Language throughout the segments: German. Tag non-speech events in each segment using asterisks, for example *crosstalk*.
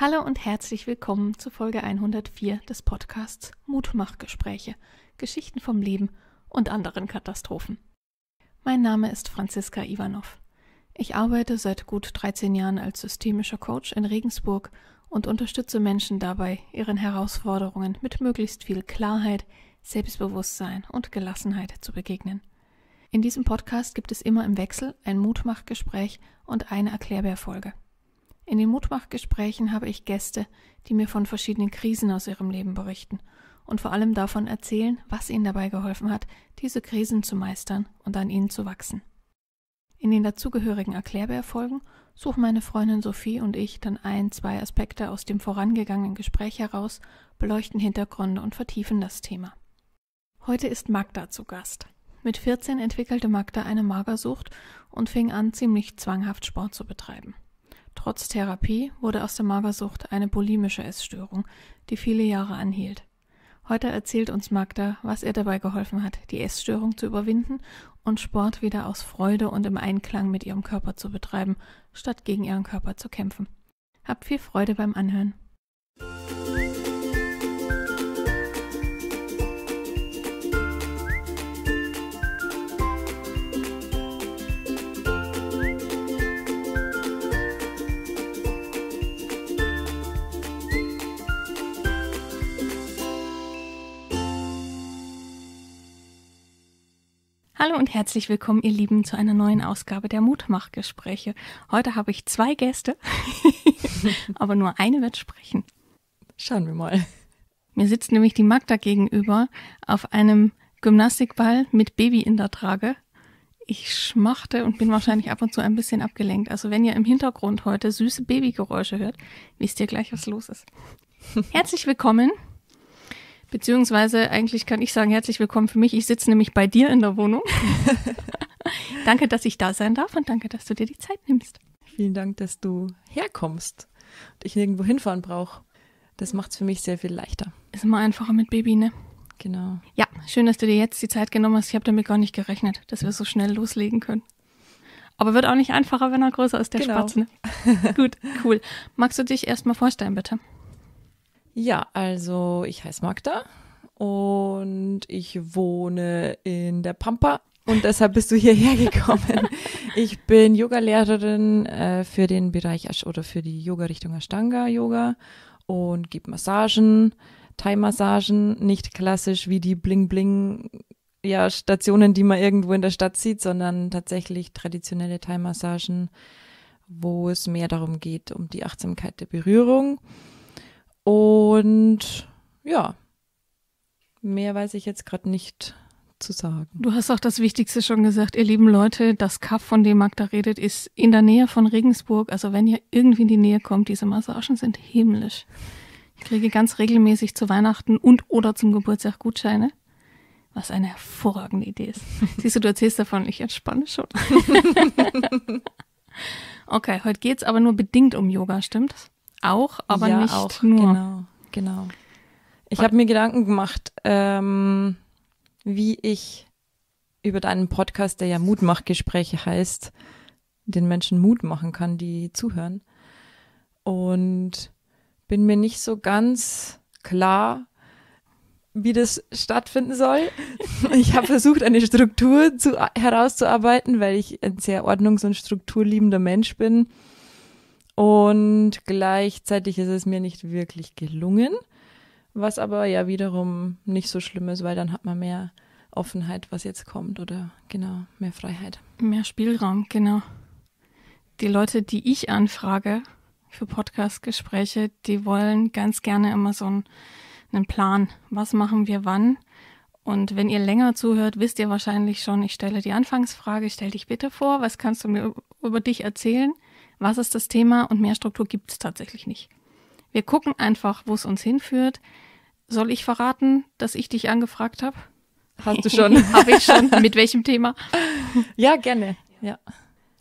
Hallo und herzlich willkommen zu Folge 104 des Podcasts Mutmachgespräche, Geschichten vom Leben und anderen Katastrophen. Mein Name ist Franziska Ivanov. Ich arbeite seit gut 13 Jahren als systemischer Coach in Regensburg und unterstütze Menschen dabei, ihren Herausforderungen mit möglichst viel Klarheit, Selbstbewusstsein und Gelassenheit zu begegnen. In diesem Podcast gibt es immer im Wechsel ein Mutmachgespräch und eine Erklärbeerfolge. folge in den Mutmachgesprächen habe ich Gäste, die mir von verschiedenen Krisen aus ihrem Leben berichten und vor allem davon erzählen, was ihnen dabei geholfen hat, diese Krisen zu meistern und an ihnen zu wachsen. In den dazugehörigen Erklärbeerfolgen suchen meine Freundin Sophie und ich dann ein, zwei Aspekte aus dem vorangegangenen Gespräch heraus, beleuchten Hintergründe und vertiefen das Thema. Heute ist Magda zu Gast. Mit 14 entwickelte Magda eine Magersucht und fing an, ziemlich zwanghaft Sport zu betreiben. Trotz Therapie wurde aus der Magersucht eine bulimische Essstörung, die viele Jahre anhielt. Heute erzählt uns Magda, was ihr dabei geholfen hat, die Essstörung zu überwinden und Sport wieder aus Freude und im Einklang mit ihrem Körper zu betreiben, statt gegen ihren Körper zu kämpfen. Habt viel Freude beim Anhören. Hallo und herzlich willkommen, ihr Lieben, zu einer neuen Ausgabe der Mutmachgespräche. Heute habe ich zwei Gäste, *laughs* aber nur eine wird sprechen. Schauen wir mal. Mir sitzt nämlich die Magda gegenüber auf einem Gymnastikball mit Baby in der Trage. Ich schmachte und bin wahrscheinlich ab und zu ein bisschen abgelenkt. Also wenn ihr im Hintergrund heute süße Babygeräusche hört, wisst ihr gleich, was los ist. *laughs* Herzlich willkommen, Beziehungsweise eigentlich kann ich sagen, herzlich willkommen für mich. Ich sitze nämlich bei dir in der Wohnung. *laughs* danke, dass ich da sein darf und danke, dass du dir die Zeit nimmst. Vielen Dank, dass du herkommst und ich nirgendwo hinfahren brauche. Das macht es für mich sehr viel leichter. Ist immer einfacher mit Baby, ne? Genau. Ja, schön, dass du dir jetzt die Zeit genommen hast. Ich habe damit gar nicht gerechnet, dass wir so schnell loslegen können. Aber wird auch nicht einfacher, wenn er größer ist, der genau. Spatz. Ne? *laughs* Gut, cool. Magst du dich erstmal vorstellen, bitte? Ja, also ich heiße Magda und ich wohne in der Pampa und deshalb bist du hierher gekommen. *laughs* ich bin Yogalehrerin äh, für den Bereich Asch oder für die Yoga-Richtung Ashtanga-Yoga und gebe Massagen, Thai-Massagen, nicht klassisch wie die Bling-Bling- ja, Stationen, die man irgendwo in der Stadt sieht, sondern tatsächlich traditionelle Thai-Massagen, wo es mehr darum geht, um die Achtsamkeit der Berührung. Und ja, mehr weiß ich jetzt gerade nicht zu sagen. Du hast auch das Wichtigste schon gesagt, ihr lieben Leute, das Kaff, von dem Magda redet, ist in der Nähe von Regensburg. Also wenn ihr irgendwie in die Nähe kommt, diese Massagen sind himmlisch. Ich kriege ganz regelmäßig zu Weihnachten und oder zum Geburtstag Gutscheine, was eine hervorragende Idee ist. *laughs* Siehst du, du erzählst davon, ich entspanne schon. *laughs* okay, heute geht es aber nur bedingt um Yoga, stimmt's? Auch, aber ja, nicht auch, nur. Genau, genau. Ich habe mir Gedanken gemacht, ähm, wie ich über deinen Podcast, der ja Mutmachgespräche heißt, den Menschen Mut machen kann, die zuhören. Und bin mir nicht so ganz klar, wie das stattfinden soll. *laughs* Ich habe versucht, eine Struktur zu, herauszuarbeiten, weil ich ein sehr ordnungs- und strukturliebender Mensch bin und gleichzeitig ist es mir nicht wirklich gelungen, was aber ja wiederum nicht so schlimm ist, weil dann hat man mehr Offenheit, was jetzt kommt oder genau, mehr Freiheit. Mehr Spielraum, genau. Die Leute, die ich anfrage für Podcast-Gespräche, die wollen ganz gerne immer so einen, einen Plan. Was machen wir wann? Und wenn ihr länger zuhört, wisst ihr wahrscheinlich schon, ich stelle die Anfangsfrage, stell dich bitte vor, was kannst du mir über dich erzählen? was ist das Thema und mehr Struktur gibt es tatsächlich nicht. Wir gucken einfach, wo es uns hinführt. Soll ich verraten, dass ich dich angefragt habe? Hast du schon? *laughs* habe ich schon. Mit welchem Thema? Ja, gerne. Ja.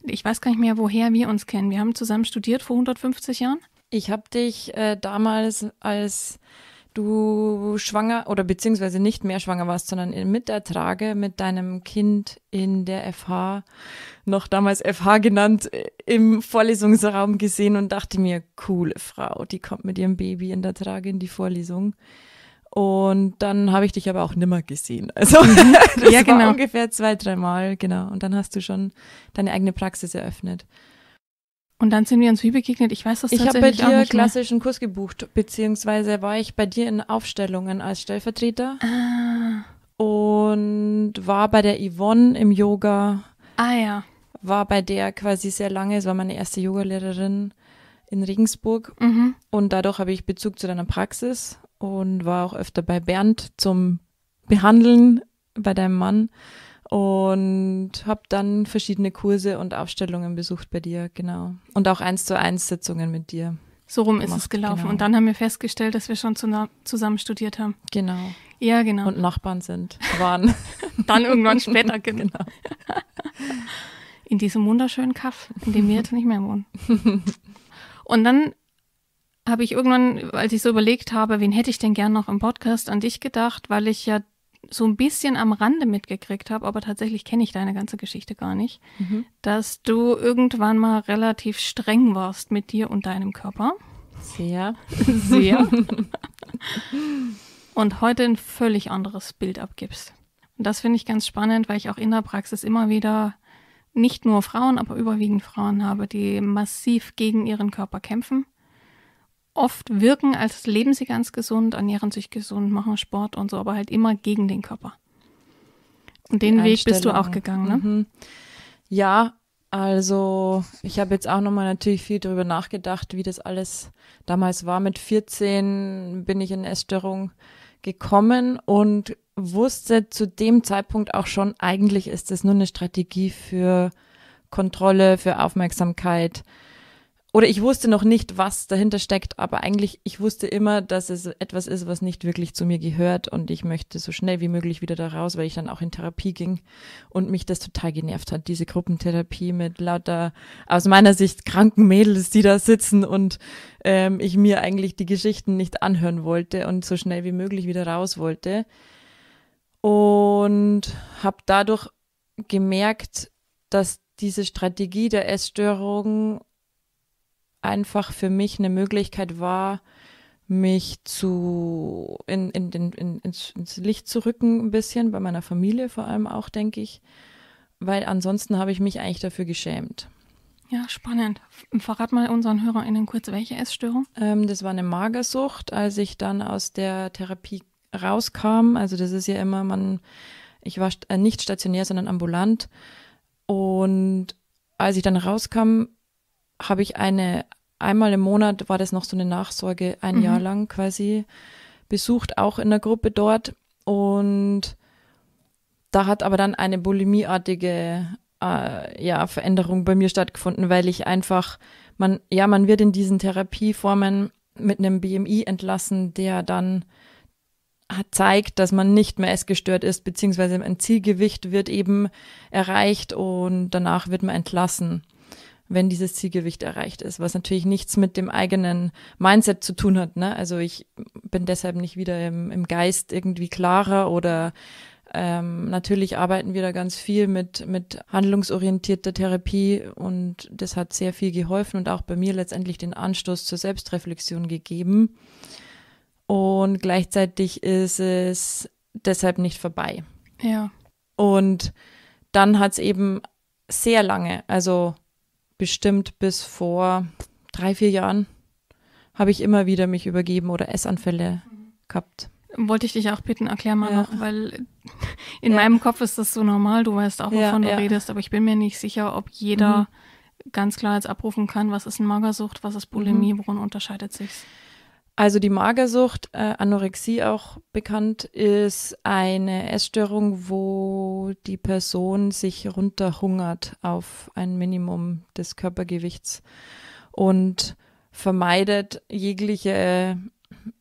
Ich weiß gar nicht mehr, woher wir uns kennen. Wir haben zusammen studiert vor 150 Jahren. Ich habe dich äh, damals als du schwanger oder beziehungsweise nicht mehr schwanger warst, sondern mit der Trage mit deinem Kind in der FH, noch damals FH genannt, äh, im Vorlesungsraum gesehen und dachte mir, coole Frau, die kommt mit ihrem Baby in der Trage in die Vorlesung. Und dann habe ich dich aber auch nimmer gesehen. *laughs* Also mhm. das ja, genau. war ungefähr zwei, dreimal, genau. Und dann hast du schon deine eigene Praxis eröffnet. Und dann sind wir uns wie begegnet. Ich weiß das ich tatsächlich Ich habe bei dir klassischen Kurs gebucht, beziehungsweise war ich bei dir in Aufstellungen als Stellvertreter ah. und war bei der Yvonne im Yoga. Ah ja. War bei der quasi sehr lange. Es war meine erste Yogalehrerin in Regensburg mhm. und dadurch habe ich Bezug zu deiner Praxis und war auch öfter bei Bernd zum Behandeln bei deinem Mann und habe dann verschiedene Kurse und Aufstellungen besucht bei dir, genau. Und auch eins zu eins Sitzungen mit dir. So rum gemacht, ist es gelaufen. Genau. Und dann haben wir festgestellt, dass wir schon zusammen studiert haben. Genau. Ja, genau. Und Nachbarn sind, waren. *laughs* dann irgendwann später, *laughs* genau. genau. *laughs* In diesem wunderschönen Kaff, in dem wir jetzt nicht mehr wohnen. Und dann habe ich irgendwann, als ich so überlegt habe, wen hätte ich denn gern noch im Podcast, an dich gedacht, weil ich ja so ein bisschen am Rande mitgekriegt habe, aber tatsächlich kenne ich deine ganze Geschichte gar nicht, mhm. dass du irgendwann mal relativ streng warst mit dir und deinem Körper. Sehr. *laughs* Sehr. und heute ein völlig anderes Bild abgibst. Und das finde ich ganz spannend, weil ich auch in der Praxis immer wieder nicht nur Frauen, aber überwiegend Frauen habe, die massiv gegen ihren Körper kämpfen oft wirken, als leben sie ganz gesund, ernähren sich gesund, machen Sport und so, aber halt immer gegen den Körper. Und den Weg bist du auch gegangen, ne? Mhm. Ja, also ich habe jetzt auch nochmal natürlich viel darüber nachgedacht, wie das alles damals war. Mit 14 bin ich in Essstörung gekommen und wusste zu dem Zeitpunkt auch schon, eigentlich ist es nur eine Strategie für Kontrolle, für Aufmerksamkeit, oder ich wusste noch nicht, was dahinter steckt, aber eigentlich, ich wusste immer, dass es etwas ist, was nicht wirklich zu mir gehört und ich möchte so schnell wie möglich wieder da raus, weil ich dann auch in Therapie ging und mich das total genervt hat, diese Gruppentherapie mit lauter, aus meiner Sicht, kranken Mädels, die da sitzen und ähm, ich mir eigentlich die Geschichten nicht anhören wollte und so schnell wie möglich wieder raus wollte. Und habe dadurch gemerkt, dass diese Strategie der Essstörung einfach für mich eine Möglichkeit war, mich zu in, in, in, in, ins, ins Licht zu rücken ein bisschen, bei meiner Familie vor allem auch, denke ich. Weil ansonsten habe ich mich eigentlich dafür geschämt. Ja, spannend. Verrat mal unseren HörerInnen kurz, welche Essstörung? Ähm, das war eine Magersucht, als ich dann aus der Therapie rauskam. Also das ist ja immer, man, ich war st äh, nicht stationär, sondern ambulant. Und als ich dann rauskam, habe ich eine, einmal im Monat war das noch so eine Nachsorge, ein mhm. Jahr lang quasi besucht, auch in der Gruppe dort. Und da hat aber dann eine bulimieartige äh, ja, Veränderung bei mir stattgefunden, weil ich einfach, man, ja, man wird in diesen Therapieformen mit einem BMI entlassen, der dann zeigt, dass man nicht mehr essgestört ist, beziehungsweise ein Zielgewicht wird eben erreicht und danach wird man entlassen wenn dieses Zielgewicht erreicht ist, was natürlich nichts mit dem eigenen Mindset zu tun hat. Ne? Also ich bin deshalb nicht wieder im, im Geist irgendwie klarer oder ähm, natürlich arbeiten wir da ganz viel mit, mit handlungsorientierter Therapie und das hat sehr viel geholfen und auch bei mir letztendlich den Anstoß zur Selbstreflexion gegeben. Und gleichzeitig ist es deshalb nicht vorbei. Ja. Und dann hat es eben sehr lange, also bestimmt bis vor drei, vier Jahren habe ich immer wieder mich übergeben oder Essanfälle mhm. gehabt. Wollte ich dich auch bitten, erklär mal ja. noch, weil *laughs* in ja. meinem Kopf ist das so normal, du weißt auch, wovon ja, du redest, aber ich bin mir nicht sicher, ob jeder mhm. ganz klar jetzt abrufen kann, was ist Magersucht, was ist Bulimie, mhm. worin unterscheidet sich's? Also die Magersucht, äh, Anorexie auch bekannt, ist eine Essstörung, wo die Person sich runterhungert auf ein Minimum des Körpergewichts und vermeidet jegliche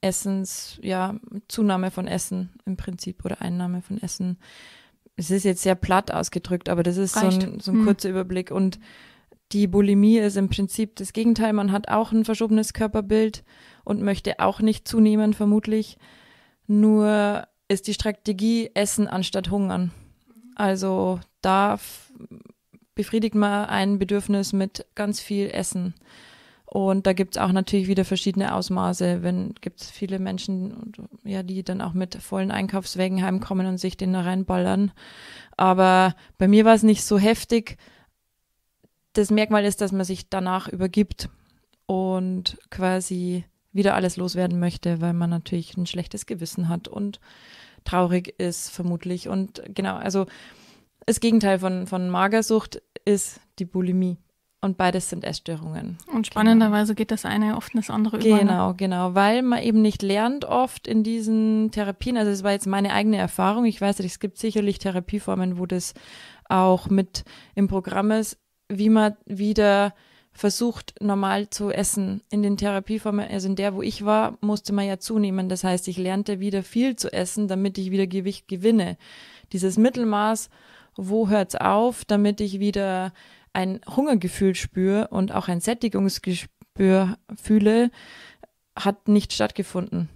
Essens, ja, Zunahme von Essen im Prinzip oder Einnahme von Essen. Es ist jetzt sehr platt ausgedrückt, aber das ist so ein, so ein hm. kurzer hm. Überblick. Und die Bulimie ist im Prinzip das Gegenteil. Man hat auch ein verschobenes Körperbild und möchte auch nicht zunehmen, vermutlich. Nur ist die Strategie Essen anstatt Hungern. Also da befriedigt man ein Bedürfnis mit ganz viel Essen. Und da gibt's auch natürlich wieder verschiedene Ausmaße. Wenn gibt's viele Menschen, ja, die dann auch mit vollen Einkaufswägen heimkommen und sich den da reinballern. Aber bei mir war es nicht so heftig. Das Merkmal ist, dass man sich danach übergibt und quasi wieder alles loswerden möchte, weil man natürlich ein schlechtes Gewissen hat und traurig ist vermutlich. Und genau, also das Gegenteil von, von Magersucht ist die Bulimie. Und beides sind Essstörungen. Und genau. spannenderweise genau. geht das eine oft in das andere über. Ne? Genau, genau, weil man eben nicht lernt oft in diesen Therapien. Also es war jetzt meine eigene Erfahrung. Ich weiß es gibt sicherlich Therapieformen, wo das auch mit im Programm ist, wie man wieder versucht, normal zu essen. In den Therapieformen, also in der, wo ich war, musste man ja zunehmen. Das heißt, ich lernte wieder viel zu essen, damit ich wieder Gewicht gewinne. Dieses Mittelmaß, wo hört's auf, damit ich wieder ein Hungergefühl spüre und auch ein Sättigungsgespür fühle, hat nicht stattgefunden,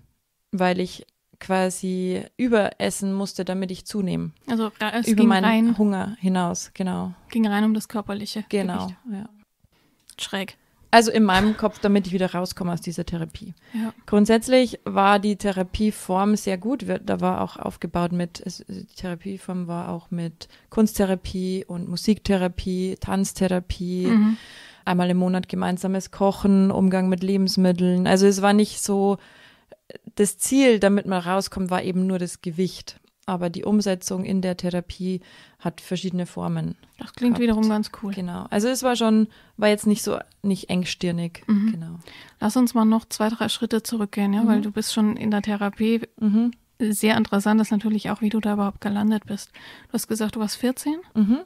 weil ich quasi überessen musste, damit ich zunehme. Also es über meinen rein, Hunger hinaus, genau. Ging rein um das körperliche. Genau, Gewicht. ja. Schräg. Also in meinem Kopf, damit ich wieder rauskomme aus dieser Therapie. Ja. Grundsätzlich war die Therapieform sehr gut. Wir, Da war auch aufgebaut mit, also die Therapieform war auch mit Kunsttherapie und Musiktherapie, Tanztherapie, mhm. einmal im Monat gemeinsames Kochen, Umgang mit Lebensmitteln. Also es war nicht so, das Ziel, damit man rauskommt, war eben nur das Gewicht aber die Umsetzung in der Therapie hat verschiedene Formen. Das klingt gehabt. wiederum ganz cool. Genau. Also es war schon, war jetzt nicht so nicht engstirnig. Mhm. Genau. Lass uns mal noch zwei, drei Schritte zurückgehen, ja, mhm. weil du bist schon in der Therapie. Mhm. Sehr interessant ist natürlich auch, wie du da überhaupt gelandet bist. Du hast gesagt, du warst 14. Mhm.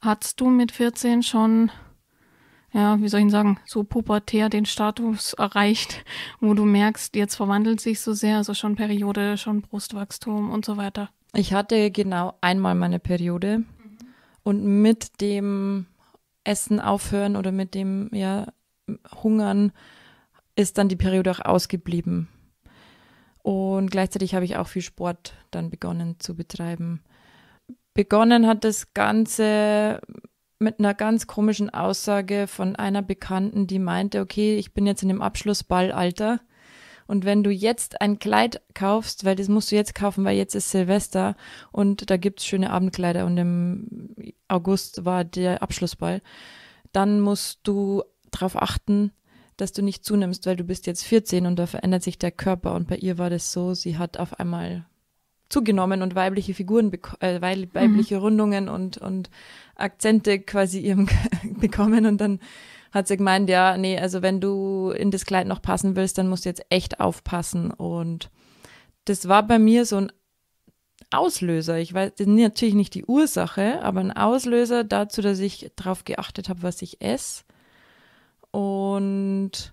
Hattest du mit 14 schon ja, wie soll ich sagen, so pubertär den Status erreicht, wo du merkst, jetzt verwandelt sich so sehr, also schon Periode, schon Brustwachstum und so weiter. Ich hatte genau einmal meine Periode mhm. und mit dem Essen aufhören oder mit dem ja, Hungern ist dann die Periode auch ausgeblieben. Und gleichzeitig habe ich auch viel Sport dann begonnen zu betreiben. Begonnen hat das Ganze mit einer ganz komischen Aussage von einer Bekannten, die meinte, okay, ich bin jetzt in dem Abschlussballalter und wenn du jetzt ein Kleid kaufst, weil das musst du jetzt kaufen, weil jetzt ist Silvester und da gibt es schöne Abendkleider und im August war der Abschlussball, dann musst du darauf achten, dass du nicht zunimmst, weil du bist jetzt 14 und da verändert sich der Körper und bei ihr war das so, sie hat auf einmal zugenommen und weibliche Figuren, äh, mhm. weibliche mhm. Rundungen und, und Akzente quasi *laughs* ihrem bekommen und dann hat sie gemeint, ja, nee, also wenn du in das Kleid noch passen willst, dann musst du jetzt echt aufpassen und das war bei mir so ein Auslöser. Ich weiß natürlich nicht die Ursache, aber ein Auslöser dazu, dass ich darauf geachtet habe, was ich esse. Und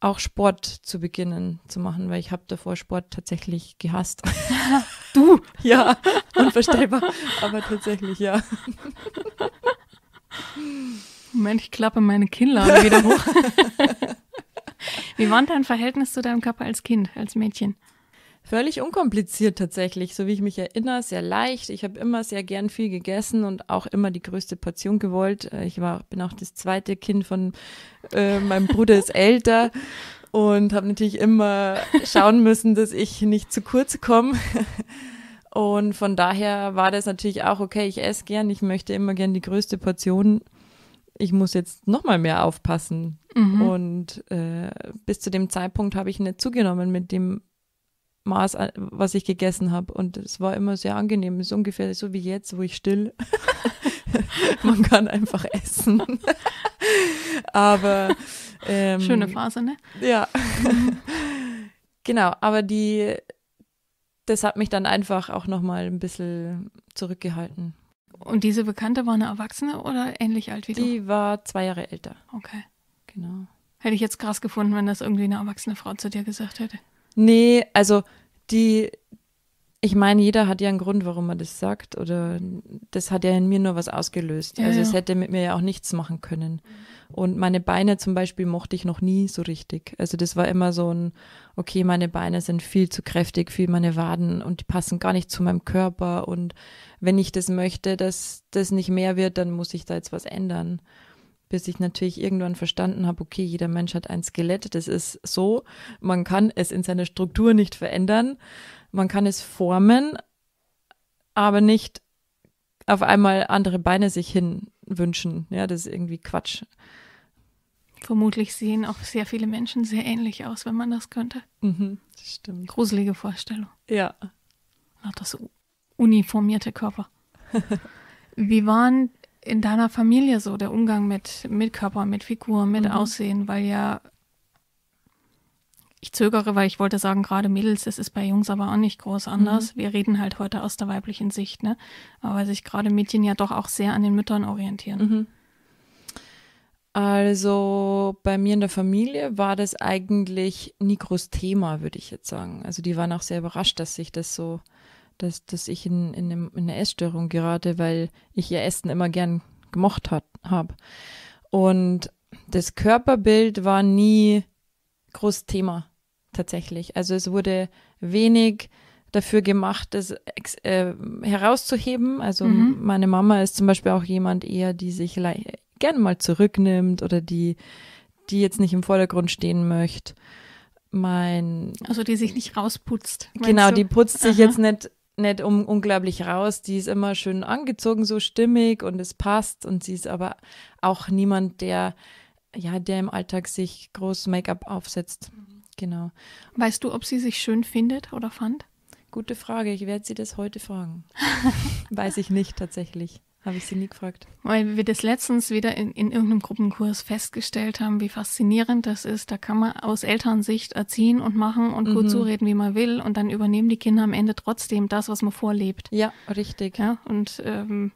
auch Sport zu beginnen zu machen, weil ich habe davor Sport tatsächlich gehasst. *laughs* du? Ja, unverstellbar, aber tatsächlich ja. Moment, ich klappe meine Kinnlade wieder hoch. *laughs* Wie war dein Verhältnis zu deinem Körper als Kind, als Mädchen? völlig unkompliziert tatsächlich, so wie ich mich erinnere, sehr leicht. Ich habe immer sehr gern viel gegessen und auch immer die größte Portion gewollt. Äh, ich war, bin auch das zweite Kind von äh, meinem Bruder ist *laughs* älter und habe natürlich immer schauen müssen, dass ich nicht zu kurz komme. *laughs* Und von daher war das natürlich auch okay, ich esse gern, ich möchte immer gern die größte Portion. Ich muss jetzt noch mal mehr aufpassen. Mhm. Und äh, bis zu dem Zeitpunkt habe ich nicht zugenommen mit dem Maß, äh, was ich gegessen habe. Und es war immer sehr angenehm. Es ist ungefähr so wie jetzt, wo ich still. *laughs* Man kann einfach essen. *laughs* aber. Ähm, Schöne Phase, ne? Ja. Mhm. *laughs* genau, aber die. Das hat mich dann einfach auch nochmal ein bisschen zurückgehalten. Und diese Bekannte war eine Erwachsene oder ähnlich alt wie du? Die war zwei Jahre älter. Okay. Genau. Hätte ich jetzt krass gefunden, wenn das irgendwie eine erwachsene Frau zu dir gesagt hätte. Nee, also die, ich meine, jeder hat ja einen Grund, warum er das sagt. Oder das hat ja in mir nur was ausgelöst. Ja, also ja. es hätte mit mir ja auch nichts machen können. Und meine Beine zum Beispiel mochte ich noch nie so richtig. Also das war immer so ein, okay, meine Beine sind viel zu kräftig für meine Waden und die passen gar nicht zu meinem Körper. Und wenn ich das möchte, dass das nicht mehr wird, dann muss ich da jetzt was ändern bis ich natürlich irgendwann verstanden habe, okay, jeder Mensch hat ein Skelett, das ist so, man kann es in seiner Struktur nicht verändern, man kann es formen, aber nicht auf einmal andere Beine sich hin wünschen, Ja, das ist irgendwie Quatsch. Vermutlich sehen auch sehr viele Menschen sehr ähnlich aus, wenn man das könnte. Mhm, das stimmt. Gruselige Vorstellung. Ja. Lauter so uniformierte Körper. *laughs* Wie waren in deiner Familie so, der Umgang mit, mit Körper, mit Figur, mit mhm. Aussehen? Weil ja, ich zögere, weil ich wollte sagen, gerade Mädels, das ist bei Jungs aber auch nicht groß anders. Mhm. Wir reden halt heute aus der weiblichen Sicht, ne? Aber weil sich gerade Mädchen ja doch auch sehr an den Müttern orientieren. Mhm. Also bei mir in der Familie war das eigentlich nie groß Thema, würde ich jetzt sagen. Also die waren auch sehr überrascht, dass sich das so dass, dass ich in, in, in eine Essstörung gerate, weil ich ihr Essen immer gern gemocht habe. Und das Körperbild war nie groß Thema tatsächlich. Also es wurde wenig dafür gemacht, das äh, herauszuheben. Also mhm. meine Mama ist zum Beispiel auch jemand eher, die sich gerne mal zurücknimmt oder die, die jetzt nicht im Vordergrund stehen möchte. Mein also die sich nicht rausputzt. Genau, du? die putzt Aha. sich jetzt nicht nicht um, unglaublich raus. Die ist immer schön angezogen, so stimmig und es passt. Und sie ist aber auch niemand, der, ja, der im Alltag sich groß Make-up aufsetzt. Genau. Weißt du, ob sie sich schön findet oder fand? Gute Frage. Ich werde sie das heute fragen. *laughs* Weiß ich nicht tatsächlich. Habe ich sie nie gefragt. Weil wir das letztens wieder in, in irgendeinem Gruppenkurs festgestellt haben, wie faszinierend das ist. Da kann man aus Elternsicht erziehen und machen und mhm. gut zureden, wie man will. Und dann übernehmen die Kinder am Ende trotzdem das, was man vorlebt. Ja, richtig. Ja, und ähm,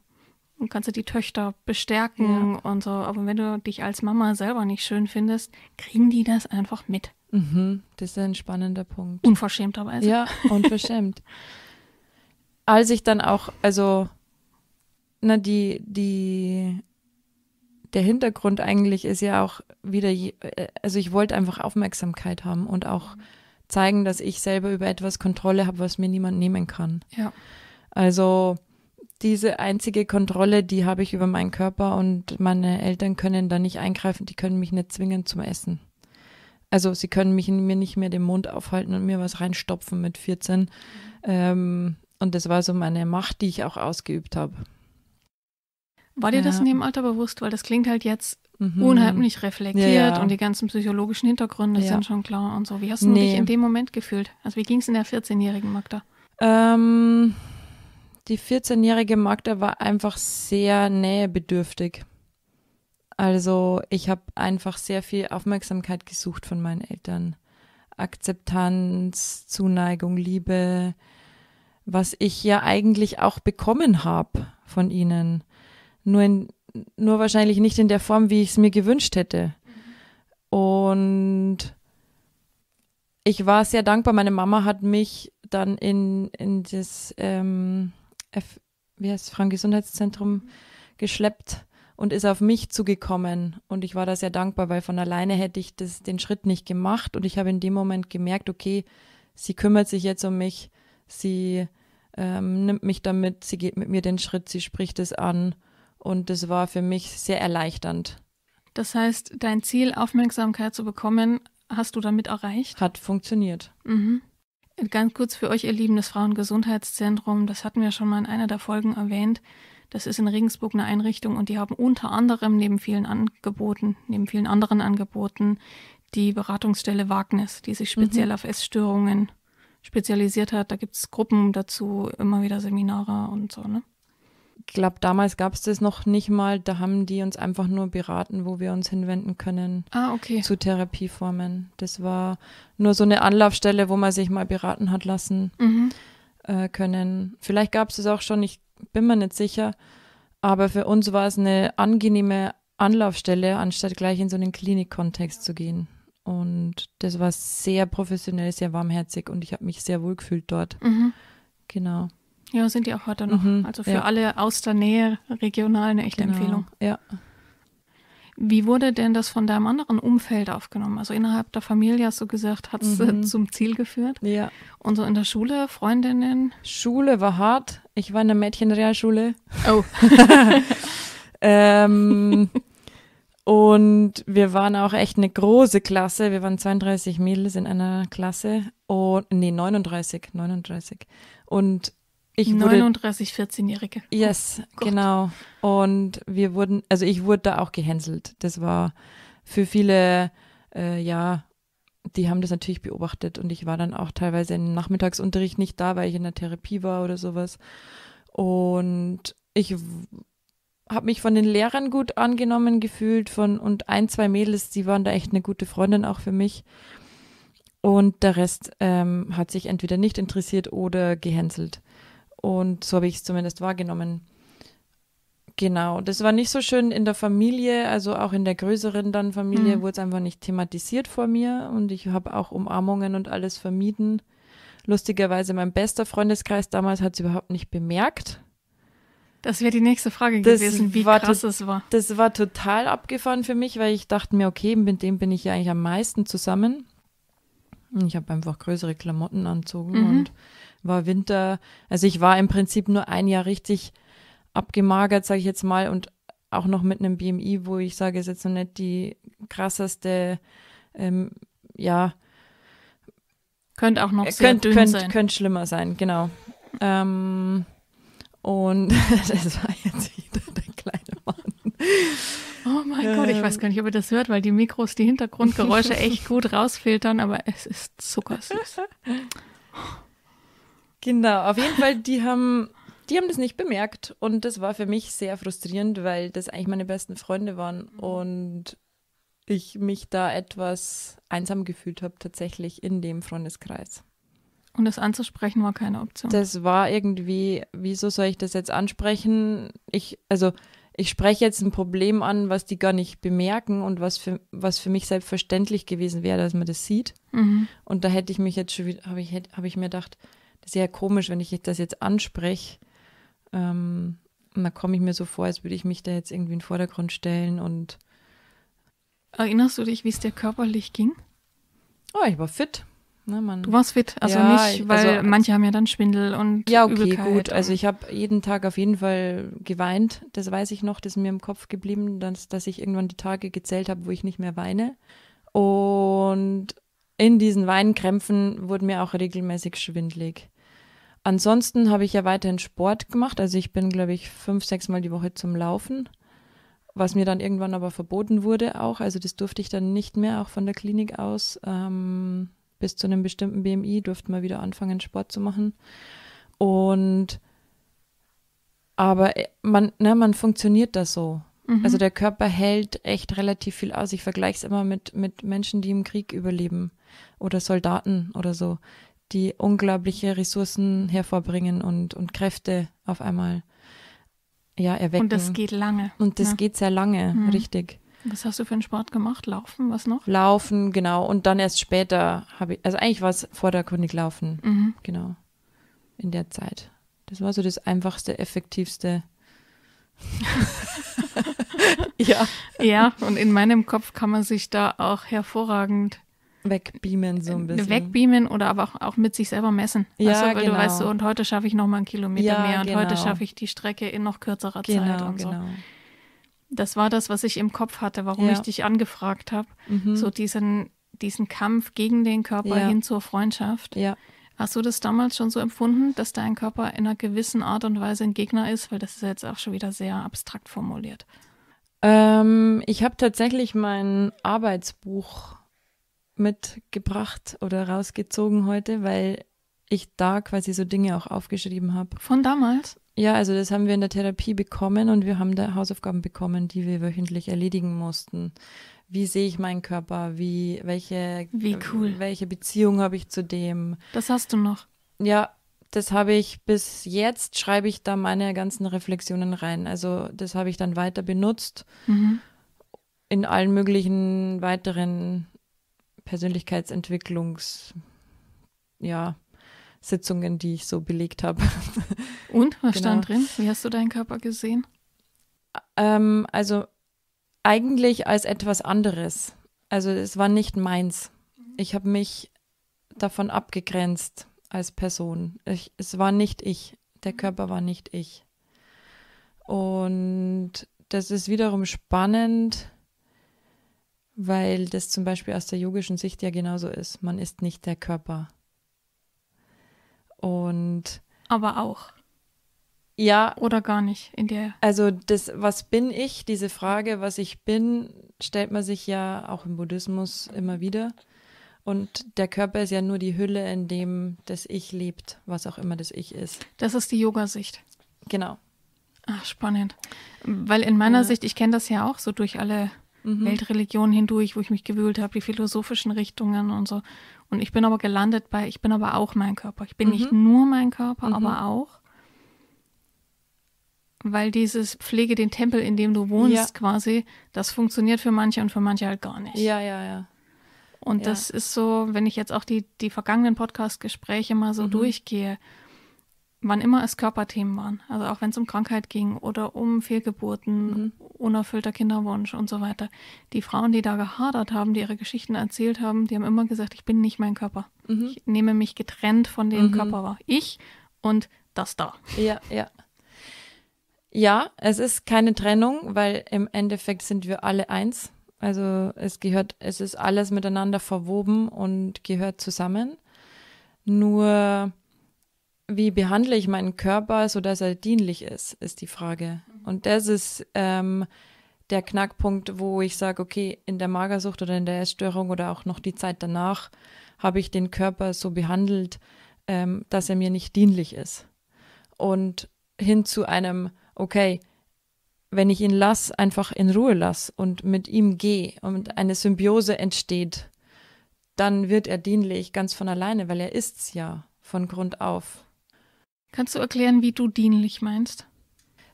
kannst du die Töchter bestärken ja. und so. Aber wenn du dich als Mama selber nicht schön findest, kriegen die das einfach mit. Mhm, das ist ein spannender Punkt. Unverschämterweise. Ja, unverschämt. *laughs* als ich dann auch, also ne, die, die, der Hintergrund eigentlich ist ja auch wieder, äh, also ich wollte einfach Aufmerksamkeit haben und auch zeigen, dass ich selber über etwas Kontrolle habe, was mir niemand nehmen kann. Ja. Also diese einzige Kontrolle, die habe ich über meinen Körper und meine Eltern können da nicht eingreifen, die können mich nicht zwingen zum Essen. Also sie können mich in mir nicht mehr den Mund aufhalten und mir was reinstopfen mit 14. Mhm. Ähm, und das war so meine Macht, die ich auch ausgeübt habe. War dir ja. das in dem Alter bewusst? Weil das klingt halt jetzt mhm. unheimlich reflektiert ja, ja. und die ganzen psychologischen Hintergründe sind schon klar und so. Wie hast du nee. dich in dem Moment gefühlt? Also wie ging es in der 14-jährigen Magda? Ähm, die 14-jährige Magda war einfach sehr nähebedürftig. Also ich habe einfach sehr viel Aufmerksamkeit gesucht von meinen Eltern. Akzeptanz, Zuneigung, Liebe, was ich ja eigentlich auch bekommen habe von ihnen nur, in, nur wahrscheinlich nicht in der Form, wie ich es mir gewünscht hätte. Und ich war sehr dankbar. Meine Mama hat mich dann in, in das ähm, F, wie heißt es, Frank Gesundheitszentrum geschleppt und ist auf mich zugekommen. Und ich war da sehr dankbar, weil von alleine hätte ich das, den Schritt nicht gemacht. Und ich habe in dem Moment gemerkt, okay, sie kümmert sich jetzt um mich, sie ähm, nimmt mich damit, sie geht mit mir den Schritt, sie spricht es an. Und das war für mich sehr erleichternd. Das heißt, dein Ziel, Aufmerksamkeit zu bekommen, hast du damit erreicht? Hat funktioniert. Mhm. Ganz kurz für euch, ihr Lieben, das Frauengesundheitszentrum, das hatten wir schon mal in einer der Folgen erwähnt. Das ist in Regensburg eine Einrichtung und die haben unter anderem neben vielen Angeboten, neben vielen anderen Angeboten, die Beratungsstelle Wagnis, die sich mhm. speziell mhm. auf Essstörungen spezialisiert hat. Da gibt es Gruppen dazu, immer wieder Seminare und so, ne? Ich glaube, damals gab es das noch nicht mal. Da haben die uns einfach nur beraten, wo wir uns hinwenden können ah, okay. zu Therapieformen. Das war nur so eine Anlaufstelle, wo man sich mal beraten hat lassen mhm. äh, können. Vielleicht gab es das auch schon, ich bin mir nicht sicher. Aber für uns war es eine angenehme Anlaufstelle, anstatt gleich in so einen Klinikkontext zu gehen. Und das war sehr professionell, sehr warmherzig und ich habe mich sehr wohl gefühlt dort. Mhm. Genau. Ja, sind die auch heute noch. Mhm, also für ja. alle aus der Nähe regional eine echte genau, Empfehlung. Ja. Wie wurde denn das von deinem anderen Umfeld aufgenommen? Also innerhalb der Familie, hast du gesagt, hat es äh, mhm. zum Ziel geführt? Ja. Und so in der Schule, Freundinnen? Schule war hart. Ich war in der Mädchenrealschule. Oh. *laughs* ähm, *laughs* und wir waren auch echt eine große Klasse. Wir waren 32 Mädels in einer Klasse. Und, nee, 39, 39. Und ich 39, 14-Jährige. Yes, oh genau. Und wir wurden, also ich wurde da auch gehänselt. Das war für viele, äh, ja, die haben das natürlich beobachtet und ich war dann auch teilweise im Nachmittagsunterricht nicht da, weil ich in der Therapie war oder sowas. Und ich habe mich von den Lehrern gut angenommen gefühlt von und ein, zwei Mädels, die waren da echt eine gute Freundin auch für mich. Und der Rest ähm, hat sich entweder nicht interessiert oder gehänselt. Und so habe ich es zumindest wahrgenommen. Genau, das war nicht so schön in der Familie, also auch in der größeren dann Familie mhm. wurde es einfach nicht thematisiert vor mir und ich habe auch Umarmungen und alles vermieden. Lustigerweise mein bester Freundeskreis damals hat es überhaupt nicht bemerkt. Das wäre die nächste Frage das gewesen, wie krass es war. Das war total abgefahren für mich, weil ich dachte mir, okay, mit dem bin ich ja eigentlich am meisten zusammen. Ich habe einfach größere Klamotten anzogen mhm. und war Winter. Also ich war im Prinzip nur ein Jahr richtig abgemagert, sage ich jetzt mal, und auch noch mit einem BMI, wo ich sage, es ist jetzt noch nicht die krasseste, ähm, ja. Könnte auch noch äh, sehr könnt, dünn könnt, sein. Könnte schlimmer sein, genau. Ähm, und *laughs* das war jetzt wieder der kleine Mann. Oh mein ähm, Gott, ich weiß gar nicht, ob ihr das hört, weil die Mikros die Hintergrundgeräusche *laughs* echt gut rausfiltern, aber es ist zuckersüß. *laughs* Genau, auf jeden Fall, die haben, die haben das nicht bemerkt und das war für mich sehr frustrierend, weil das eigentlich meine besten Freunde waren mhm. und ich mich da etwas einsam gefühlt habe tatsächlich in dem Freundeskreis. Und das anzusprechen war keine Option. Das war irgendwie, wieso soll ich das jetzt ansprechen? Ich, also ich spreche jetzt ein Problem an, was die gar nicht bemerken und was für, was für mich selbstverständlich gewesen wäre, dass man das sieht. Mhm. Und da hätte ich mich jetzt schon wieder, habe ich, hab ich mir gedacht, sehr komisch, wenn ich das jetzt anspreche. Ähm, und da komme ich mir so vor, als würde ich mich da jetzt irgendwie in den Vordergrund stellen und. Erinnerst du dich, wie es dir körperlich ging? Oh, ich war fit. Ne, du warst fit, also ja, nicht, weil also, manche haben ja dann Schwindel und Ja, okay, Übelkeit gut. Also ich habe jeden Tag auf jeden Fall geweint. Das weiß ich noch, das ist mir im Kopf geblieben, dass, dass ich irgendwann die Tage gezählt habe, wo ich nicht mehr weine. Und in diesen Weinkrämpfen wurde mir auch regelmäßig schwindlig. Ansonsten habe ich ja weiterhin Sport gemacht. Also ich bin, glaube ich, fünf, sechs Mal die Woche zum Laufen, was mir dann irgendwann aber verboten wurde auch. Also das durfte ich dann nicht mehr, auch von der Klinik aus. Ähm, bis zu einem bestimmten BMI durfte man wieder anfangen, Sport zu machen. Und aber äh, man, ne, man funktioniert das so. Mhm. Also der Körper hält echt relativ viel aus. Ich vergleiche es immer mit, mit Menschen, die im Krieg überleben oder Soldaten oder so die unglaubliche Ressourcen hervorbringen und, und Kräfte auf einmal ja, erwecken. Und das geht lange. Und das ja. Ne? geht sehr lange, mhm. richtig. Was hast du für einen Sport gemacht? Laufen, was noch? Laufen, genau. Und dann erst später habe ich, also eigentlich war es vorderkundig Laufen, mhm. genau, in der Zeit. Das war so das einfachste, effektivste. *laughs* *laughs* ja. Ja, und in meinem Kopf kann man sich da auch hervorragend Wegbeamen so ein äh, bisschen. Wegbeamen oder aber auch, auch mit sich selber messen. Ja, weißt weil genau. du weißt, so, und heute schaffe ich nochmal einen Kilometer ja, mehr und genau. heute schaffe ich die Strecke in noch kürzerer genau, Zeit und so. Genau. Das war das, was ich im Kopf hatte, warum ja. ich dich angefragt habe. Mhm. So diesen, diesen Kampf gegen den Körper ja. hin zur Freundschaft. Ja. Hast du das damals schon so empfunden, dass dein Körper in einer gewissen Art und Weise ein Gegner ist? Weil das ist jetzt auch schon wieder sehr abstrakt formuliert. Ähm, ich habe tatsächlich mein Arbeitsbuch mitgebracht oder rausgezogen heute, weil ich da quasi so Dinge auch aufgeschrieben habe. Von damals? Ja, also das haben wir in der Therapie bekommen und wir haben da Hausaufgaben bekommen, die wir wöchentlich erledigen mussten. Wie sehe ich meinen Körper? Wie, welche, Wie cool. welche Beziehung habe ich zu dem? Das hast du noch. Ja, das habe ich bis jetzt, schreibe ich da meine ganzen Reflexionen rein. Also das habe ich dann weiter benutzt mhm. in allen möglichen weiteren Persönlichkeitsentwicklungssitzungen, ja, die ich so belegt habe. *laughs* Und was genau. stand drin? Wie hast du deinen Körper gesehen? Ähm, also eigentlich als etwas anderes. Also es war nicht meins. Mhm. Ich habe mich davon abgegrenzt als Person. Ich, es war nicht ich. Der mhm. Körper war nicht ich. Und das ist wiederum spannend, weil das zum Beispiel aus der yogischen Sicht ja genauso ist. Man ist nicht der Körper. Und. Aber auch. Ja. Oder gar nicht in der. Also das, was bin ich? Diese Frage, was ich bin, stellt man sich ja auch im Buddhismus immer wieder. Und der Körper ist ja nur die Hülle, in dem das Ich lebt, was auch immer das Ich ist. Das ist die Yoga-Sicht. Genau. Ach, spannend. Weil in meiner ja. Sicht, ich kenne das ja auch so durch alle mhm. Weltreligionen hindurch, wo ich mich gewühlt habe, die philosophischen Richtungen und so. Und ich bin aber gelandet bei, ich bin aber auch mein Körper. Ich bin mhm. nicht nur mein Körper, mhm. aber auch. Weil dieses Pflege den Tempel, in dem du wohnst, ja. quasi, das funktioniert für manche und für manche halt gar nicht. Ja, ja, ja. Und ja. das ist so, wenn ich jetzt auch die, die vergangenen Podcast-Gespräche mal so mhm. durchgehe, wann immer es Körperthemen waren, also auch wenn es um Krankheit ging oder um Fehlgeburten, mhm. unerfüllter Kinderwunsch und so weiter, die Frauen, die da gehadert haben, die ihre Geschichten erzählt haben, die haben immer gesagt, ich bin nicht mein Körper. Mhm. Ich nehme mich getrennt von dem mhm. Körper wahr. Ich und das da. Ja, ja. Ja, es ist keine Trennung, weil im Endeffekt sind wir alle eins. Also es gehört, es ist alles miteinander verwoben und gehört zusammen. Nur wie behandle ich meinen Körper, sodass er dienlich ist, ist die Frage. Mhm. Und das ist ähm, der Knackpunkt, wo ich sage, okay, in der Magersucht oder in der Essstörung oder auch noch die Zeit danach habe ich den Körper so behandelt, ähm, dass er mir nicht dienlich ist. Und hin zu einem, okay, wenn ich ihn lasse, einfach in Ruhe lasse und mit ihm gehe und eine Symbiose entsteht, dann wird er dienlich ganz von alleine, weil er ist es ja von Grund auf. Kannst du erklären, wie du dienlich meinst?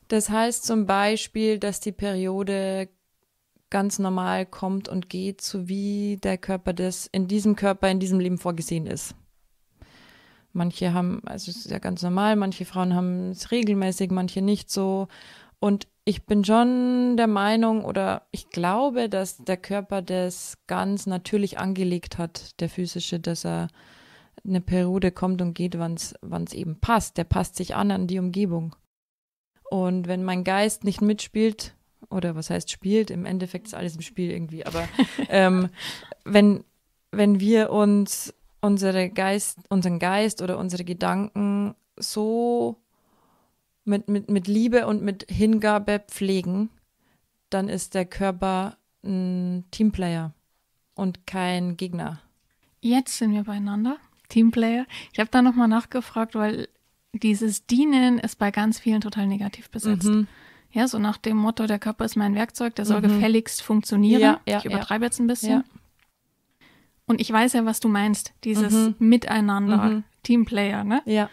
Das heißt zum Beispiel, dass die Periode ganz normal kommt und geht, so wie der Körper das in diesem Körper, in diesem Leben vorgesehen ist. Manche haben, also es ist ja ganz normal, manche Frauen haben es regelmäßig, manche nicht so. Und ich bin schon der Meinung oder ich glaube, dass der Körper das ganz natürlich angelegt hat, der physische, dass er eine Periode kommt und geht, wann es eben passt. Der passt sich an an die Umgebung. Und wenn mein Geist nicht mitspielt, oder was heißt spielt, im Endeffekt ist alles im Spiel irgendwie, aber *laughs* ähm, wenn, wenn wir uns unsere Geist, unseren Geist oder unsere Gedanken so mit, mit, mit Liebe und mit Hingabe pflegen, dann ist der Körper ein Teamplayer und kein Gegner. Jetzt sind wir beieinander. Teamplayer. Ich habe da nochmal nachgefragt, weil dieses Dienen ist bei ganz vielen total negativ besetzt. Mhm. Ja, so nach dem Motto, der Körper ist mein Werkzeug, der soll mhm. gefälligst funktionieren. Ja, ja, ich übertreibe ja. jetzt ein bisschen. Und ich weiß ja, was du meinst, dieses mhm. Miteinander, mhm. Teamplayer, ne? Ja.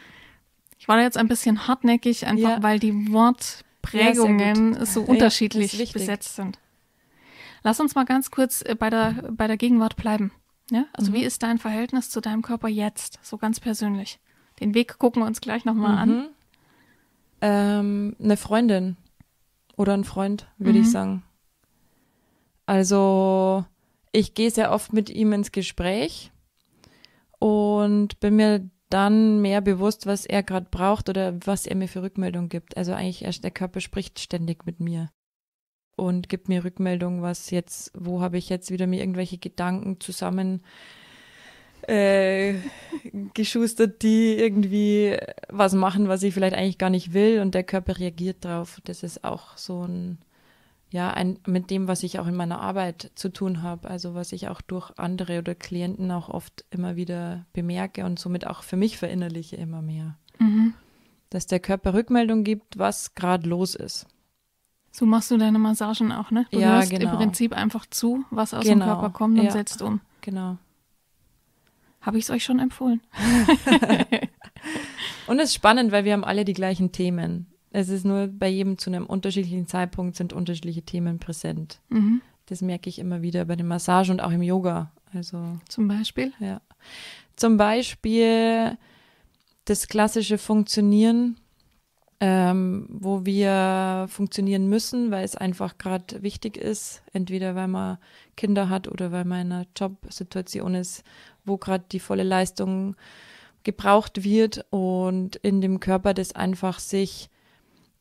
Ich war da jetzt ein bisschen hartnäckig, einfach weil die Wortprägungen so unterschiedlich besetzt sind. Lass uns mal ganz kurz äh, bei der, bei der Gegenwart bleiben. Ne? Also mhm. wie ist dein Verhältnis zu deinem Körper jetzt, so ganz persönlich? Den Weg gucken wir uns gleich nochmal mhm. an. Ähm, eine Freundin oder ein Freund, würde mhm. ich sagen. Also ich gehe sehr oft mit ihm ins Gespräch und bin mir dann mehr bewusst, was er gerade braucht oder was er mir für Rückmeldung gibt. Also eigentlich erst der Körper spricht ständig mit mir und gibt mir Rückmeldung, was jetzt, wo habe ich jetzt wieder mir irgendwelche Gedanken zusammen äh, geschustert, die irgendwie was machen, was ich vielleicht eigentlich gar nicht will und der Körper reagiert drauf. Das ist auch so ein, ja, ein, mit dem, was ich auch in meiner Arbeit zu tun habe, also was ich auch durch andere oder Klienten auch oft immer wieder bemerke und somit auch für mich verinnerliche immer mehr. Mhm. Dass der Körper Rückmeldung gibt, was gerade los ist. So machst du deine Massagen auch, ne? Du ja, hörst genau. im Prinzip einfach zu, was aus genau. dem Körper kommt und ja. setzt um. Genau. Habe ich es euch schon empfohlen. *laughs* und es ist spannend, weil wir haben alle die gleichen Themen. Es ist nur bei jedem zu einem unterschiedlichen Zeitpunkt sind unterschiedliche Themen präsent. Mhm. Das merke ich immer wieder bei den Massagen und auch im Yoga. Also zum Beispiel? Ja. Zum Beispiel das klassische Funktionieren ähm, wo wir funktionieren müssen, weil es einfach gerade wichtig ist, entweder weil man Kinder hat oder weil man in einer Jobsituation ist, wo gerade die volle Leistung gebraucht wird und in dem Körper das einfach sich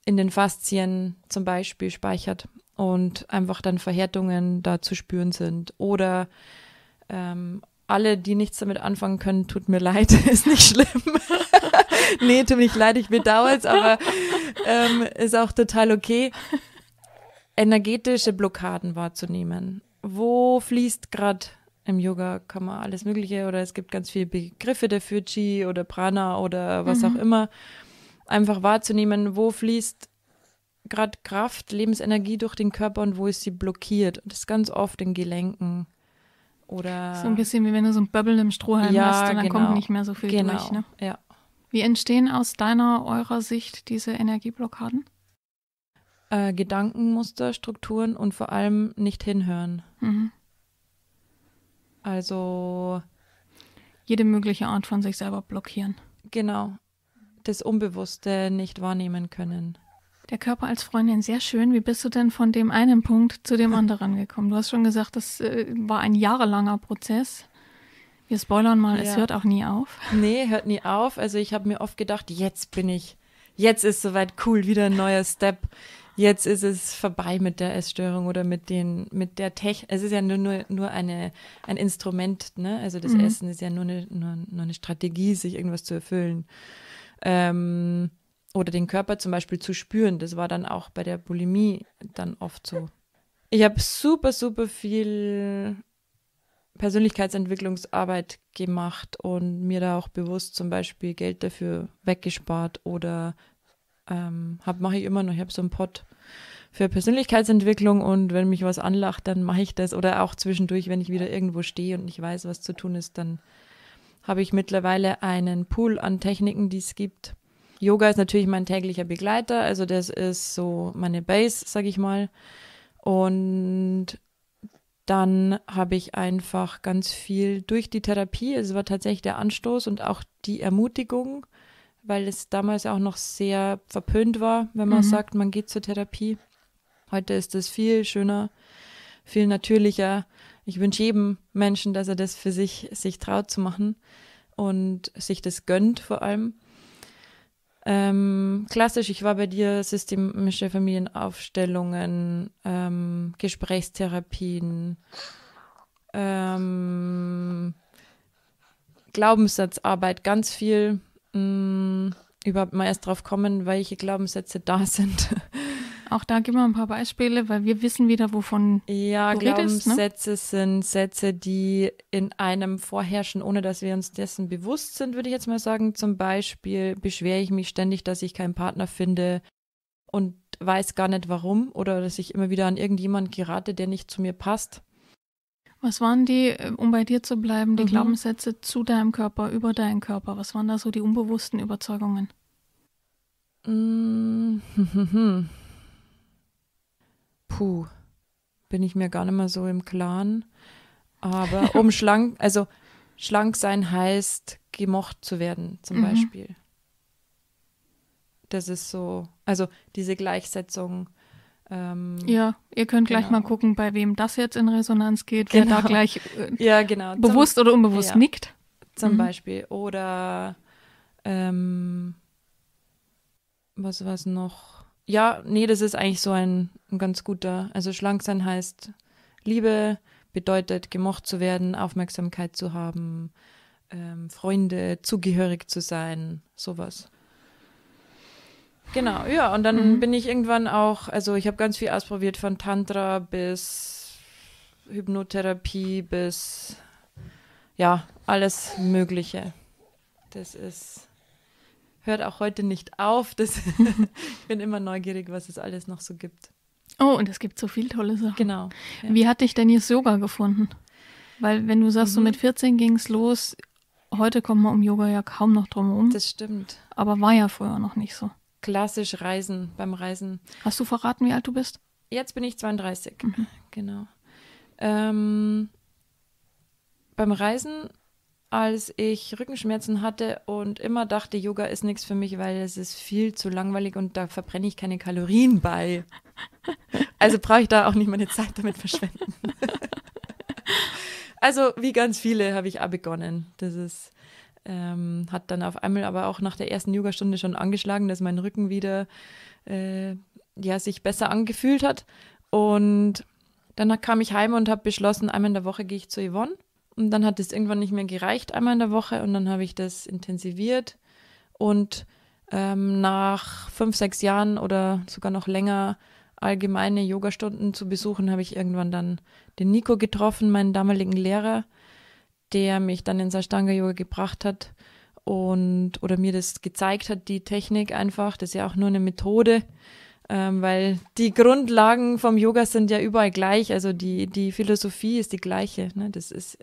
in den Faszien zum Beispiel speichert und einfach dann Verhärtungen da zu spüren sind oder ähm, alle, die nichts damit anfangen können, tut mir leid, *laughs* ist nicht schlimm. *laughs* nee, tut mir nicht leid, ich bedauere es, aber ähm, ist auch total okay. Energetische Blockaden wahrzunehmen. Wo fließt gerade im Yoga kann man alles Mögliche oder es gibt ganz viele Begriffe dafür, Chi oder Prana oder was mhm. auch immer. Einfach wahrzunehmen, wo fließt gerade Kraft, Lebensenergie durch den Körper und wo ist sie blockiert. Und das ist ganz oft in Gelenken, oder so ein bisschen wie wenn du so ein Böbbeln im Strohhalm ja, hast und dann genau. kommt nicht mehr so viel genau. durch. Ne? Ja. Wie entstehen aus deiner, eurer Sicht diese Energieblockaden? Äh, Gedankenmuster, Strukturen und vor allem nicht hinhören. Mhm. Also jede mögliche Art von sich selber blockieren. Genau. Das Unbewusste nicht wahrnehmen können der Körper als Freundin sehr schön. Wie bist du denn von dem einen Punkt zu dem *laughs* anderen gekommen? Du hast schon gesagt, das äh, war ein jahrelanger Prozess. Wir spoilern mal, ja. es hört auch nie auf. *laughs* Nee, hört nie auf. Also ich habe mir oft gedacht, jetzt bin ich, jetzt ist soweit cool, wieder ein neuer Step. Jetzt ist es vorbei mit der Essstörung oder mit den, mit der Technik. Es ist ja nur, nur, nur eine, ein Instrument, ne? Also das mhm. Essen ist ja nur eine, nur, nur eine Strategie, sich irgendwas zu erfüllen. Ähm, oder den Körper zum Beispiel zu spüren. Das war dann auch bei der Bulimie dann oft so. Ich habe super, super viel Persönlichkeitsentwicklungsarbeit gemacht und mir da auch bewusst zum Beispiel Geld dafür weggespart oder ähm, mache ich immer noch, ich habe so einen Pott für Persönlichkeitsentwicklung und wenn mich was anlacht, dann mache ich das. Oder auch zwischendurch, wenn ich wieder irgendwo stehe und nicht weiß, was zu tun ist, dann habe ich mittlerweile einen Pool an Techniken, die es gibt, Yoga ist natürlich mein täglicher Begleiter, also das ist so meine Base, sag ich mal. Und dann habe ich einfach ganz viel durch die Therapie, es war tatsächlich der Anstoß und auch die Ermutigung, weil es damals auch noch sehr verpönt war, wenn man mhm. sagt, man geht zur Therapie. Heute ist es viel schöner, viel natürlicher. Ich wünsche jedem Menschen, dass er das für sich sich traut zu machen und sich das gönnt vor allem. Ähm, klassisch, ich war bei dir systemische Familienaufstellungen, ähm, Gesprächstherapien, ähm, Glaubenssatzarbeit, ganz viel. Mh, mm, überhaupt mal erst drauf kommen, welche Glaubenssätze da *laughs* sind auch da gib mal ein paar Beispiele, weil wir wissen wieder, wovon ja, du redest. Ja, ne? Glaubenssätze ne? sind Sätze, die in einem vorherrschen, ohne dass wir uns dessen bewusst sind, würde ich jetzt mal sagen. Zum Beispiel beschwere ich mich ständig, dass ich keinen Partner finde und weiß gar nicht warum oder dass ich immer wieder an irgendjemand gerate, der nicht zu mir passt. Was waren die, äh, um bei dir zu bleiben, die mhm. Glaubenssätze zu deinem Körper, über deinen Körper? Was waren da so die unbewussten Überzeugungen? Mm, *laughs* hm, hm, hm. Puh, bin ich mir gar nicht mehr so im Klaren. Aber *laughs* um schlank, also schlank sein heißt, gemocht zu werden, zum mhm. Beispiel. Das ist so, also diese Gleichsetzung. Ähm, ja, ihr könnt gleich genau. mal gucken, bei wem das jetzt in Resonanz geht, genau. wer da genau. gleich äh, *laughs* ja, genau. bewusst zum, oder unbewusst ja. nickt. Zum mhm. Beispiel. Oder ähm, was war es noch? ja, nee, das ist eigentlich so ein, ein ganz guter. Also schlank sein heißt Liebe, bedeutet gemocht zu werden, Aufmerksamkeit zu haben, ähm, Freunde, zugehörig zu sein, sowas. Genau, ja, und dann mhm. bin ich irgendwann auch, also ich habe ganz viel ausprobiert, von Tantra bis Hypnotherapie bis, ja, alles Mögliche. Das ist hört auch heute nicht auf. Das *laughs* ich bin immer neugierig, was es alles noch so gibt. Oh, und es gibt so viel tolle Sachen. Genau. Ja. Wie hat dich denn jetzt Yoga gefunden? Weil wenn du sagst, mhm. so mit 14 ging es los, heute kommt man um Yoga ja kaum noch drum herum. Das stimmt. Aber war ja vorher noch nicht so. Klassisch Reisen, beim Reisen. Hast du verraten, wie alt du bist? Jetzt bin ich 32, mhm. genau. Ähm, beim Reisen als ich Rückenschmerzen hatte und immer dachte, Yoga ist nichts für mich, weil es ist viel zu langweilig und da verbrenne ich keine Kalorien bei. *laughs* Also brauche ich da auch nicht meine Zeit damit verschwenden. *laughs* Also wie ganz viele habe ich auch begonnen. Das ist, ähm, hat dann auf einmal aber auch nach der ersten Yogastunde schon angeschlagen, dass mein Rücken wieder äh, ja, sich besser angefühlt hat. Und dann kam ich heim und habe beschlossen, einmal in der Woche gehe ich zu Yvonne und dann hat es irgendwann nicht mehr gereicht, einmal in der Woche. Und dann habe ich das intensiviert. Und ähm, nach fünf, sechs Jahren oder sogar noch länger allgemeine Yogastunden zu besuchen, habe ich irgendwann dann den Nico getroffen, meinen damaligen Lehrer, der mich dann in Ashtanga Yoga gebracht hat und oder mir das gezeigt hat, die Technik einfach. Das ist ja auch nur eine Methode, ähm, weil die Grundlagen vom Yoga sind ja überall gleich. Also die, die Philosophie ist die gleiche. Ne? Das ist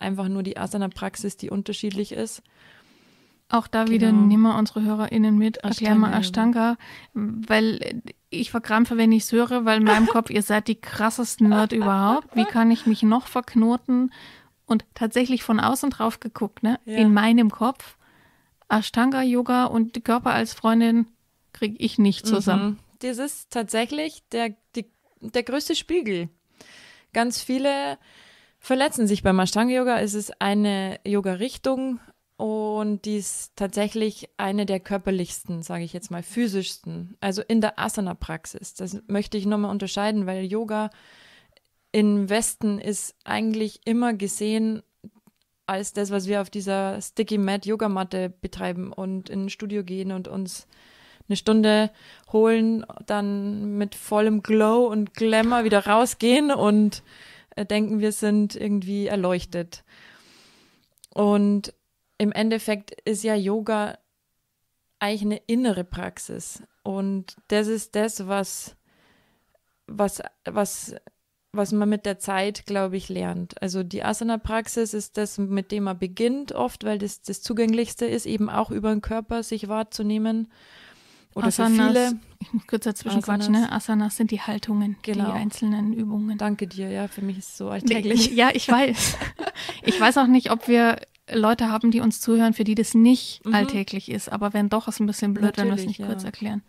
einfach nur die Asana-Praxis, die unterschiedlich ist. Auch da genau. wieder nehmen wir unsere HörerInnen mit, erklär mal Ashtanga, weil ich verkrampfe, wenn ich es höre, weil in meinem Kopf, ihr seid die krassesten Nerd überhaupt. Wie kann ich mich noch verknoten? Und tatsächlich von außen drauf geguckt, ne? Ja. In meinem Kopf. Ashtanga-Yoga und Körper als Freundin kriege ich nicht mhm. zusammen. Mhm. Das ist tatsächlich der, die, der größte Spiegel. Ganz viele verletzen sich beim Ashtanga-Yoga. Es ist eine Yoga-Richtung und die ist tatsächlich eine der körperlichsten, sage ich jetzt mal, physischsten. Also in der Asana-Praxis. Das möchte ich nochmal unterscheiden, weil Yoga im Westen ist eigentlich immer gesehen als das, was wir auf dieser Sticky Mat Yogamatte betreiben und in ein Studio gehen und uns eine Stunde holen, dann mit vollem Glow und Glamour wieder rausgehen und äh, denken, wir sind irgendwie erleuchtet. Und im Endeffekt ist ja Yoga eigentlich eine innere Praxis. Und das ist das, was, was, was, was man mit der Zeit, glaube ich, lernt. Also die Asana-Praxis ist das, mit dem man beginnt oft, weil das das Zugänglichste ist, eben auch über den Körper sich wahrzunehmen oder Asanas, viele, ich muss kurz dazwischen Asanas. quatschen, ne? Asanas sind die Haltungen, genau. die einzelnen Übungen. Danke dir, ja, für mich ist es so alltäglich. Ja, ich weiß. *laughs* ich weiß auch nicht, ob wir Leute haben, die uns zuhören, für die das nicht mhm. alltäglich ist. Aber wenn doch, ist ein bisschen blöd, Natürlich, wenn wir es nicht ja. kurz erklären.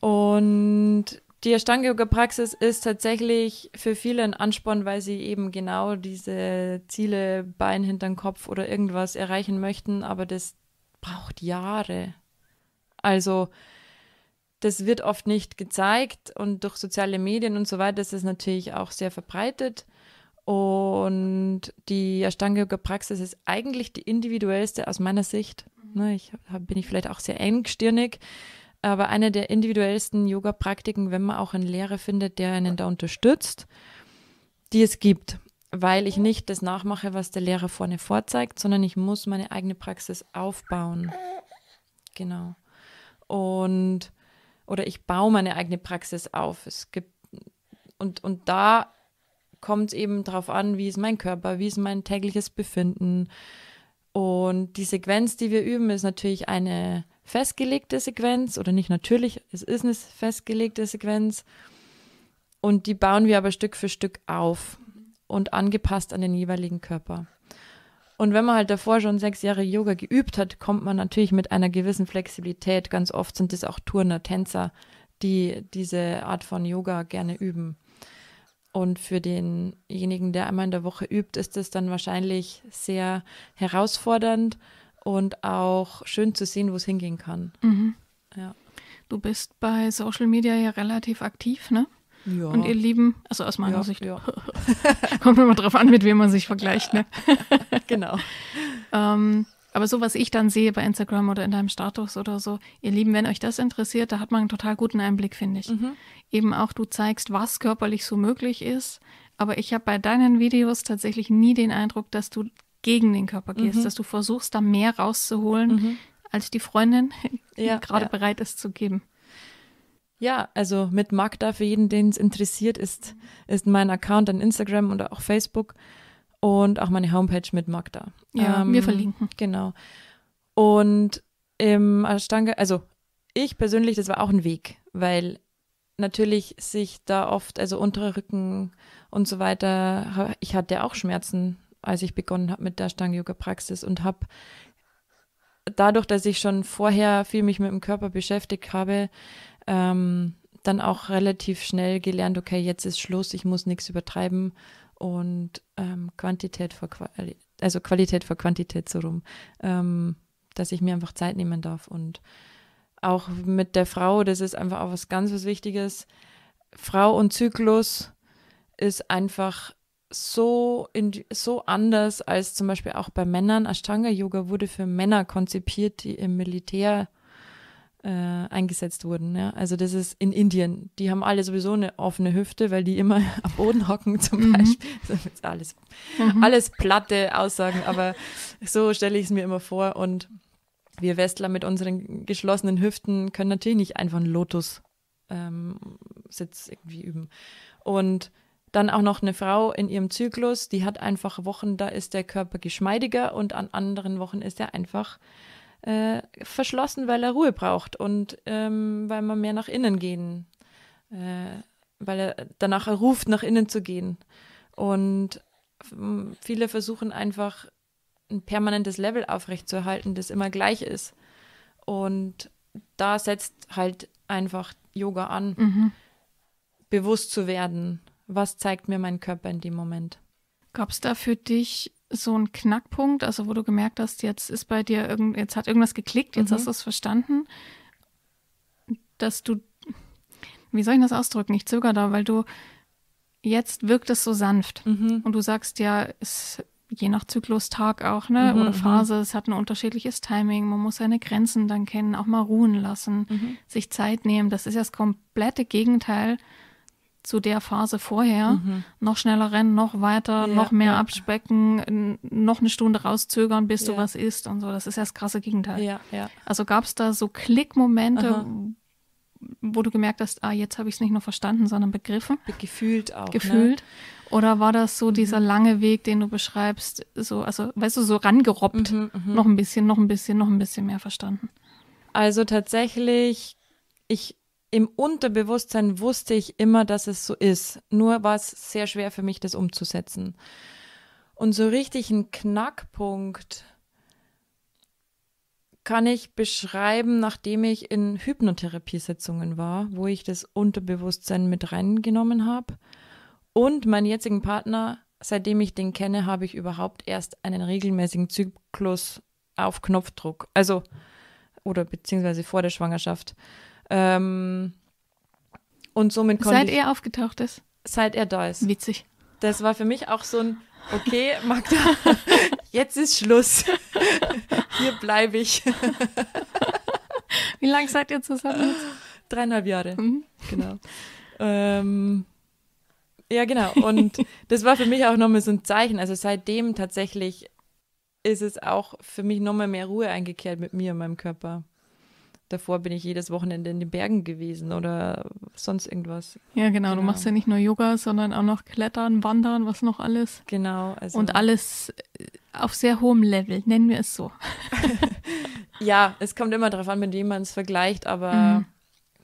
Und die Ashtanga-Yoga-Praxis ist tatsächlich für viele ein Ansporn, weil sie eben genau diese Ziele, Bein hinterm Kopf oder irgendwas erreichen möchten. Aber das braucht Jahre. Also das wird oft nicht gezeigt und durch soziale Medien und so weiter ist es natürlich auch sehr verbreitet. Und die Ashtanga Yoga Praxis ist eigentlich die individuellste aus meiner Sicht. Mhm. Ne, ich bin ich vielleicht auch sehr engstirnig, aber eine der individuellsten Yoga Praktiken, wenn man auch einen Lehrer findet, der einen da unterstützt, die es gibt, weil ich nicht das nachmache, was der Lehrer vorne vorzeigt, sondern ich muss meine eigene Praxis aufbauen. Genau und oder ich baue meine eigene Praxis auf. Es gibt und, und da kommt es eben darauf an, wie ist mein Körper, wie ist mein tägliches Befinden. Und die Sequenz, die wir üben, ist natürlich eine festgelegte Sequenz oder nicht natürlich, es ist eine festgelegte Sequenz. Und die bauen wir aber Stück für Stück auf und angepasst an den jeweiligen Körper. Und wenn man halt davor schon sechs Jahre Yoga geübt hat, kommt man natürlich mit einer gewissen Flexibilität. Ganz oft sind es auch Turner, Tänzer, die diese Art von Yoga gerne üben. Und für denjenigen, der einmal in der Woche übt, ist es dann wahrscheinlich sehr herausfordernd und auch schön zu sehen, wo es hingehen kann. Mhm. Ja. Du bist bei Social Media ja relativ aktiv, ne? Ja. Und ihr Lieben, also aus meiner ja, Sicht, ja. *laughs* kommt immer drauf an, mit wem man sich vergleicht, ne? *laughs* genau. ähm, aber so, was ich dann sehe bei Instagram oder in deinem Status oder so, ihr Lieben, wenn euch das interessiert, da hat man einen total guten Einblick, finde ich. Mhm. Eben auch, du zeigst, was körperlich so möglich ist. Aber ich habe bei deinen Videos tatsächlich nie den Eindruck, dass du gegen den Körper gehst, mhm. dass du versuchst, da mehr rauszuholen, mhm. als die Freundin *laughs* ja, gerade ja. bereit ist zu geben. Ja, also mit Magda, für jeden, den es interessiert, ist, ist mein Account an Instagram oder auch Facebook und auch meine Homepage mit Magda. Ja, ähm, wir verlinken. Genau. Und im Ashtanga, also ich persönlich, das war auch ein Weg, weil natürlich sich da oft, also unterer Rücken und so weiter, ich hatte auch Schmerzen, als ich begonnen habe mit der Ashtanga-Yoga-Praxis und habe dadurch, dass ich schon vorher viel mich mit dem Körper beschäftigt habe, ähm, dann auch relativ schnell gelernt, okay, jetzt ist Schluss, ich muss nichts übertreiben und ähm, Quantität vor Qualität, also Qualität vor Quantität so rum, ähm, dass ich mir einfach Zeit nehmen darf und auch mit der Frau, das ist einfach auch was ganz was Wichtiges. Frau und Zyklus ist einfach so, in, so anders als zum Beispiel auch bei Männern. Ashtanga Yoga wurde für Männer konzipiert, die im Militär äh, eingesetzt wurden. Ja? Also das ist in Indien. Die haben alle sowieso eine offene Hüfte, weil die immer *laughs* am Boden hocken zum mhm. Beispiel. *laughs* Das ist alles, mhm. alles platte Aussagen, aber so stelle ich es mir immer vor. Und wir Westler mit unseren geschlossenen Hüften können natürlich nicht einfach einen Lotus ähm, Sitz irgendwie üben. Und dann auch noch eine Frau in ihrem Zyklus, die hat einfach Wochen, da ist der Körper geschmeidiger und an anderen Wochen ist er einfach äh, verschlossen, weil er Ruhe braucht und ähm, weil man mehr nach innen gehen, äh, weil er danach ruft, nach innen zu gehen. Und viele versuchen einfach ein permanentes Level aufrechtzuerhalten, das immer gleich ist. Und da setzt halt einfach Yoga an, mhm. bewusst zu werden, was zeigt mir mein Körper in dem Moment. Gab es da für dich so ein Knackpunkt, also wo du gemerkt hast, jetzt ist bei dir irgend, jetzt hat irgendwas geklickt, jetzt mhm. hast du es verstanden, dass du, wie soll ich das ausdrücken? Ich zögere da, weil du jetzt wirkt es so sanft mhm. und du sagst ja, es je nach Zyklustag auch, ne, mhm, oder mhm. Phase, es hat ein unterschiedliches Timing, man muss seine Grenzen dann kennen, auch mal ruhen lassen, mhm. sich Zeit nehmen. Das ist ja das komplette Gegenteil zu der Phase vorher. Mhm. Noch schneller rennen, noch weiter, ja, noch mehr ja. abspecken, noch eine Stunde rauszögern, bis ja. du was isst und so. Das ist ja das krasse Gegenteil. Also gab es da so Klickmomente, Aha. wo du gemerkt hast, ah, jetzt habe ich es nicht nur verstanden, sondern begriffen. Gefühlt auch. Ne? Gefühlt. Ne? Oder war das so mhm. dieser lange Weg, den du beschreibst, so, also, weißt du, so rangerobbt, mhm, mhm. noch ein bisschen, noch ein bisschen, noch ein bisschen mehr verstanden? Also tatsächlich, ich im Unterbewusstsein wusste ich immer, dass es so ist. Nur war es sehr schwer für mich, das umzusetzen. Und so richtig einen Knackpunkt kann ich beschreiben, nachdem ich in Hypnotherapiesitzungen war, wo ich das Unterbewusstsein mit reingenommen habe. Und meinen jetzigen Partner, seitdem ich den kenne, habe ich überhaupt erst einen regelmäßigen Zyklus auf Knopfdruck. Also, oder beziehungsweise vor der Schwangerschaft. Ähm, und somit konnte Seit ich, er aufgetaucht ist. Seit er da ist. Witzig. Das war für mich auch so ein, okay, Magda, *laughs* jetzt ist Schluss. *laughs* Hier bleibe ich. Wie lange seid ihr zusammen? Dreieinhalb Jahre. Mhm. Genau. Ähm, ja, genau. Und das war für mich auch nochmal so ein Zeichen. Also seitdem tatsächlich ist es auch für mich nochmal mehr Ruhe eingekehrt mit mir und meinem Körper davor bin ich jedes Wochenende in den Bergen gewesen oder sonst irgendwas. Ja, genau. genau. Du machst ja nicht nur Yoga, sondern auch noch Klettern, Wandern, was noch alles. Genau. Also Und alles äh, auf sehr hohem Level, nennen wir es so. *laughs* *laughs* ja, es kommt immer darauf an, mit wem man es vergleicht, aber mhm.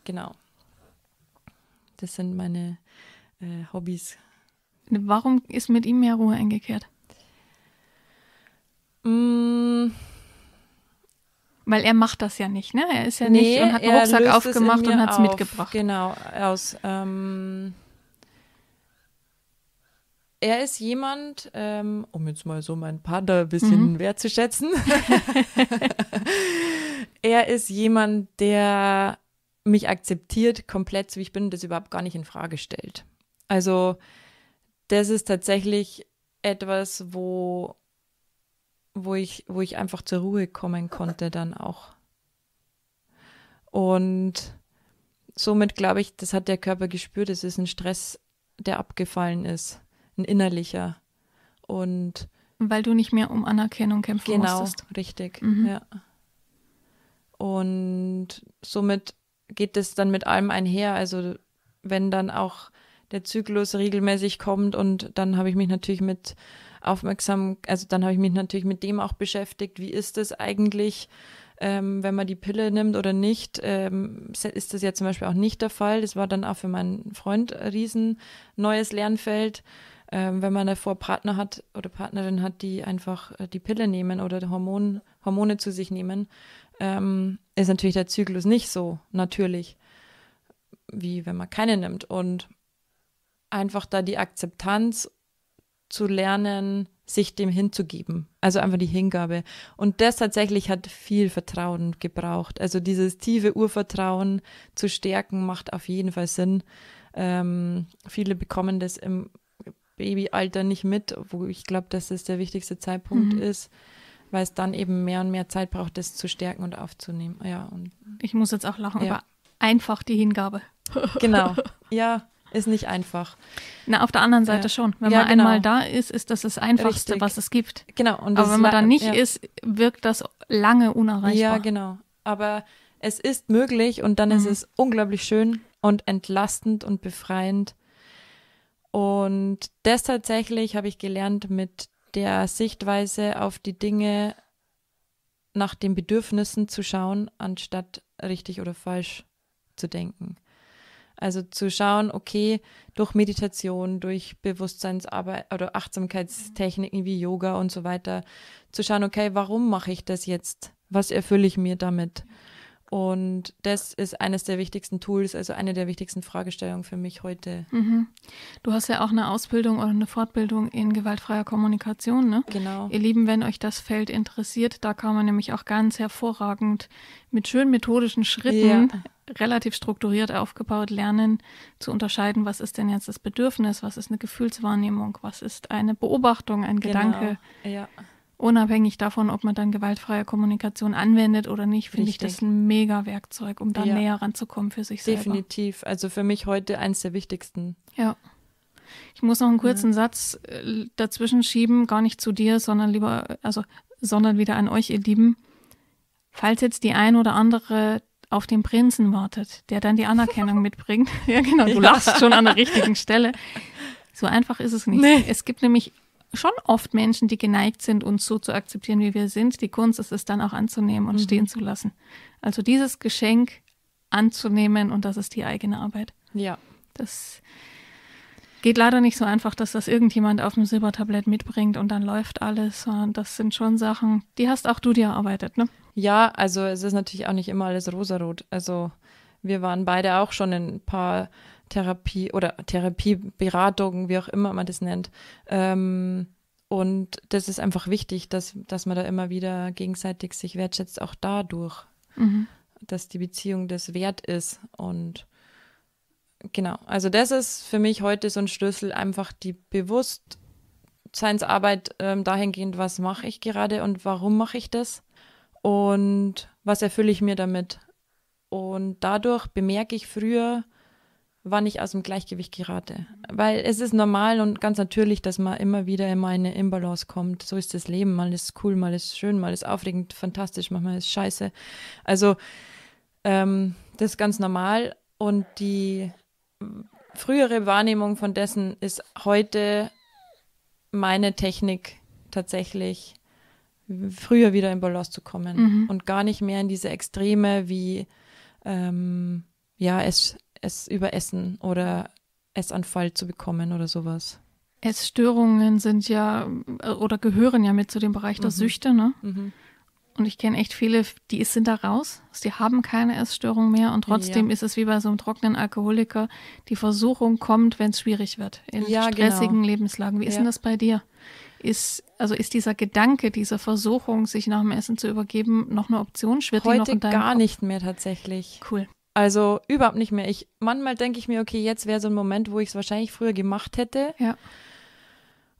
genau. Das sind meine äh, Hobbys. Warum ist mit ihm mehr Ruhe eingekehrt? Mmh weil er macht das ja nicht, ne? Er ist ja nee, nicht und hat den Rucksack aufgemacht und hat es auf. mitgebracht. Genau, aus. Ähm, er ist jemand, ähm, um jetzt mal so mein Partner ein bisschen mhm. wertzuschätzen. *laughs* er ist jemand, der mich akzeptiert, komplett so wie ich bin, das überhaupt gar nicht in Frage stellt. Also, das ist tatsächlich etwas, wo wo ich, wo ich einfach zur Ruhe kommen konnte dann auch. Und somit glaube ich, das hat der Körper gespürt, es ist ein Stress, der abgefallen ist, ein innerlicher. Und weil du nicht mehr um Anerkennung kämpfen genau, musstest. Genau, richtig, mhm. ja. Und somit geht das dann mit allem einher. Also wenn dann auch der Zyklus regelmäßig kommt und dann habe ich mich natürlich mit aufmerksam, also dann habe ich mich natürlich mit dem auch beschäftigt, wie ist es eigentlich, ähm, wenn man die Pille nimmt oder nicht, ähm, ist das ja zum Beispiel auch nicht der Fall. Das war dann auch für meinen Freund ein riesen neues Lernfeld. Ähm, wenn man davor Partner hat oder Partnerin hat, die einfach äh, die Pille nehmen oder Hormon, Hormone zu sich nehmen, ähm, ist natürlich der Zyklus nicht so natürlich, wie wenn man keine nimmt. Und einfach da die Akzeptanz zu lernen, sich dem hinzugeben. Also einfach die Hingabe. Und das tatsächlich hat viel Vertrauen gebraucht. Also dieses tiefe Urvertrauen zu stärken macht auf jeden Fall Sinn. Ähm, viele bekommen das im Babyalter nicht mit, wo ich glaube, dass das der wichtigste Zeitpunkt mhm. ist, weil es dann eben mehr und mehr Zeit braucht, das zu stärken und aufzunehmen. Ja, und ich muss jetzt auch lachen ja. über einfach die Hingabe. Genau. *laughs* Ja, ist nicht einfach. Na, auf der anderen Seite ja. schon. Wenn ja, man genau. einmal da ist, ist das das Einfachste, Richtig. was es gibt. Genau. Und Aber wenn man da nicht ja. ist, wirkt das lange unerreichbar. Ja, genau. Aber es ist möglich und dann mhm. ist es unglaublich schön und entlastend und befreiend. Und das tatsächlich habe ich gelernt mit der Sichtweise auf die Dinge nach den Bedürfnissen zu schauen, anstatt richtig oder falsch zu denken. Also zu schauen, okay, durch Meditation, durch Bewusstseinsarbeit oder Achtsamkeitstechniken wie Yoga und so weiter, zu schauen, okay, warum mache ich das jetzt? Was erfülle ich mir damit? Und das ist eines der wichtigsten Tools, also eine der wichtigsten Fragestellungen für mich heute. Mhm. Du hast ja auch eine Ausbildung oder eine Fortbildung in gewaltfreier Kommunikation, ne? Genau. Ihr Lieben, wenn euch das Feld interessiert, da kann man nämlich auch ganz hervorragend mit schön methodischen Schritten ja relativ strukturiert aufgebaut lernen zu unterscheiden, was ist denn jetzt das Bedürfnis, was ist eine Gefühlswahrnehmung, was ist eine Beobachtung, ein genau. Gedanke. Genau, ja unabhängig davon, ob man dann gewaltfreie Kommunikation anwendet oder nicht, finde ich das ein mega Werkzeug, um da ja. näher ranzukommen für sich Definitiv. selber. Definitiv. Also für mich heute eines der wichtigsten. Ja. Ich muss noch einen kurzen ja. Satz äh, dazwischen schieben, gar nicht zu dir, sondern lieber, also, sondern wieder an euch, ihr Lieben. Falls jetzt die ein oder andere auf den Prinzen wartet, der dann die Anerkennung *laughs* mitbringt. *laughs* ja, genau, du ja. lachst schon an der richtigen Stelle. So einfach ist es nicht. Nee. Es gibt nämlich schon oft Menschen, die geneigt sind, uns so zu akzeptieren, wie wir sind. Die Kunst ist es dann auch anzunehmen und mhm. stehen zu lassen. Also dieses Geschenk anzunehmen und das ist die eigene Arbeit. Ja. Das geht leider nicht so einfach, dass das irgendjemand auf dem Silbertablett mitbringt und dann läuft alles, sondern das sind schon Sachen, die hast auch du dir erarbeitet, ne? Ja, also es ist natürlich auch nicht immer alles rosarot. Also wir waren beide auch schon in ein paar Therapie oder Therapieberatung, wie auch immer man das nennt. Ähm, und das ist einfach wichtig, dass, dass man da immer wieder gegenseitig sich wertschätzt, auch dadurch, mhm. dass die Beziehung das wert ist. Und genau, also das ist für mich heute so ein Schlüssel, einfach die Bewusstseinsarbeit ähm, dahingehend, was mache ich gerade und warum mache ich das und was erfülle ich mir damit. Und dadurch bemerke ich früher, wann ich aus dem Gleichgewicht gerate. Weil es ist normal und ganz natürlich, dass man immer wieder in meine Imbalance kommt. So ist das Leben. Mal ist cool, mal ist schön, mal ist aufregend, fantastisch, manchmal ist scheiße. Also ähm, das ist ganz normal. Und die frühere Wahrnehmung von dessen ist heute meine Technik tatsächlich früher wieder in Balance zu kommen mhm. und gar nicht mehr in diese Extreme wie ähm, ja, es, es überessen oder Essanfall zu bekommen oder sowas. Essstörungen sind ja oder gehören ja mit zu dem Bereich der mhm. Süchte, ne? Mhm. Und ich kenne echt viele, die sind da raus, die haben keine Essstörung mehr und trotzdem ja. ist es wie bei so einem trockenen Alkoholiker, die Versuchung kommt, wenn es schwierig wird, in ja, genau. stressigen genau. Lebenslagen. Wie ist denn das bei dir? Ist, also ist dieser Gedanke, diese Versuchung, sich nach dem Essen zu übergeben, noch eine Option? Schwirrt Heute die noch in deinem gar nicht mehr tatsächlich. Cool. Also überhaupt nicht mehr. Ich manchmal denke ich mir, okay, jetzt wäre so ein Moment, wo ich es wahrscheinlich früher gemacht hätte. Ja.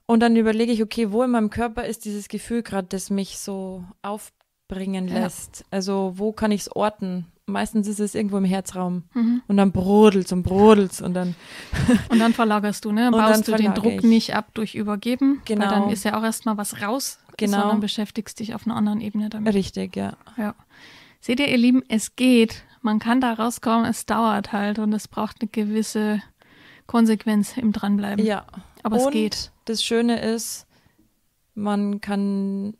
Und dann überlege ich, okay, wo in meinem Körper ist dieses Gefühl gerade, das mich so aufbringen lässt? Ja. Also wo kann ich es orten? Meistens ist es irgendwo im Herzraum mhm. und dann brodelt's und brodelt's und dann *laughs* und dann verlagerst du, ne? Dann baust dann du den Druck ich. nicht ab durch Übergeben, genau. dann ist ja auch erstmal was raus, genau. sondern beschäftigst dich auf einer anderen Ebene damit. Richtig, ja. Ja. Seht ihr, ihr Lieben, es geht man kann da rauskommen, es dauert halt und es braucht eine gewisse Konsequenz im Dranbleiben. Ja. Aber und es geht. Das Schöne ist, man kann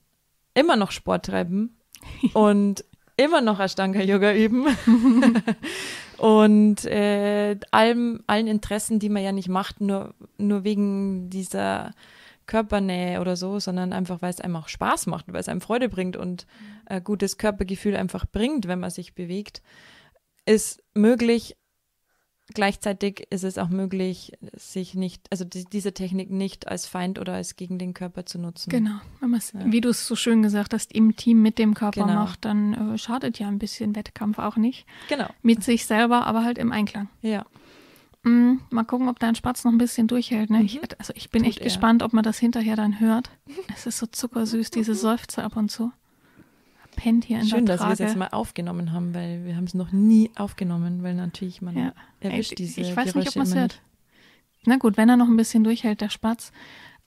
immer noch Sport treiben *laughs* und immer noch Ashtanga-Yoga üben. *laughs* und äh, allem, allen Interessen, die man ja nicht macht, nur, nur wegen dieser Körpernähe oder so, sondern einfach, weil es einem auch Spaß macht, weil es einem Freude bringt und äh, gutes Körpergefühl einfach bringt, wenn man sich bewegt ist möglich. Gleichzeitig ist es auch möglich, sich nicht, also die, diese Technik nicht als Feind oder als gegen den Körper zu nutzen. Genau. Es, ja. Wie du es so schön gesagt hast, im Team mit dem Körper genau. macht, dann äh, schadet ja ein bisschen Wettkampf auch nicht. Genau. Mit sich selber, aber halt im Einklang. Ja. Mm, mal gucken, ob dein Spatz noch ein bisschen durchhält. Ne? Mhm. Ich, also ich bin Tut echt er. gespannt, ob man das hinterher dann hört. es ist so zuckersüß, *laughs* diese Seufzer ab und zu pennt hier in Schön, der Trage. Schön, dass wir es jetzt mal aufgenommen haben, weil wir haben es noch nie aufgenommen, weil natürlich man ja. erwischt Ey, diese Ich weiß Geräusche nicht, ob man es hört. Na gut, wenn er noch ein bisschen durchhält, der Spatz.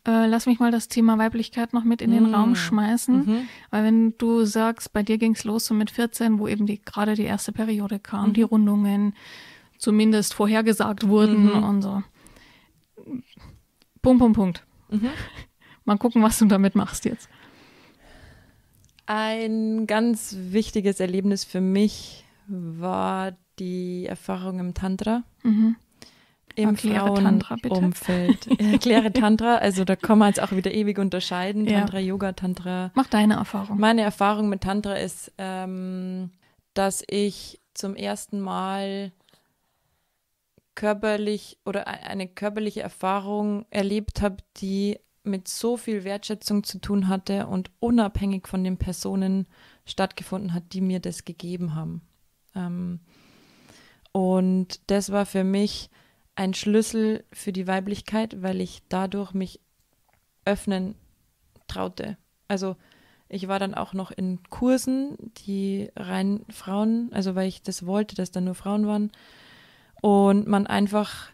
Äh, lass mich mal das Thema Weiblichkeit noch mit in den mm. Raum schmeißen. Mhm. Weil wenn du sagst, bei dir ging es los so mit 14, wo eben die, gerade die erste Periode kam, mhm. die Rundungen zumindest vorhergesagt wurden mhm. und so. Punkt, Punkt, Punkt. Mhm. Mal gucken, was du damit machst jetzt. Ein ganz wichtiges Erlebnis für mich war die Erfahrung im Tantra. Mhm. Im Frauenumfeld. *laughs* Erkläre Tantra, also da kann man jetzt auch wieder ewig unterscheiden. Ja. Tantra, Yoga, Tantra. Mach deine Erfahrung. Meine Erfahrung mit Tantra ist, ähm, dass ich zum ersten Mal körperlich oder e-, eine körperliche Erfahrung erlebt habe, die mit so viel Wertschätzung zu tun hatte und unabhängig von den Personen stattgefunden hat, die mir das gegeben haben. Ähm, und das war für mich ein Schlüssel für die Weiblichkeit, weil ich dadurch mich öffnen traute. Also ich war dann auch noch in Kursen, die rein Frauen, also weil ich das wollte, dass da nur Frauen waren und man einfach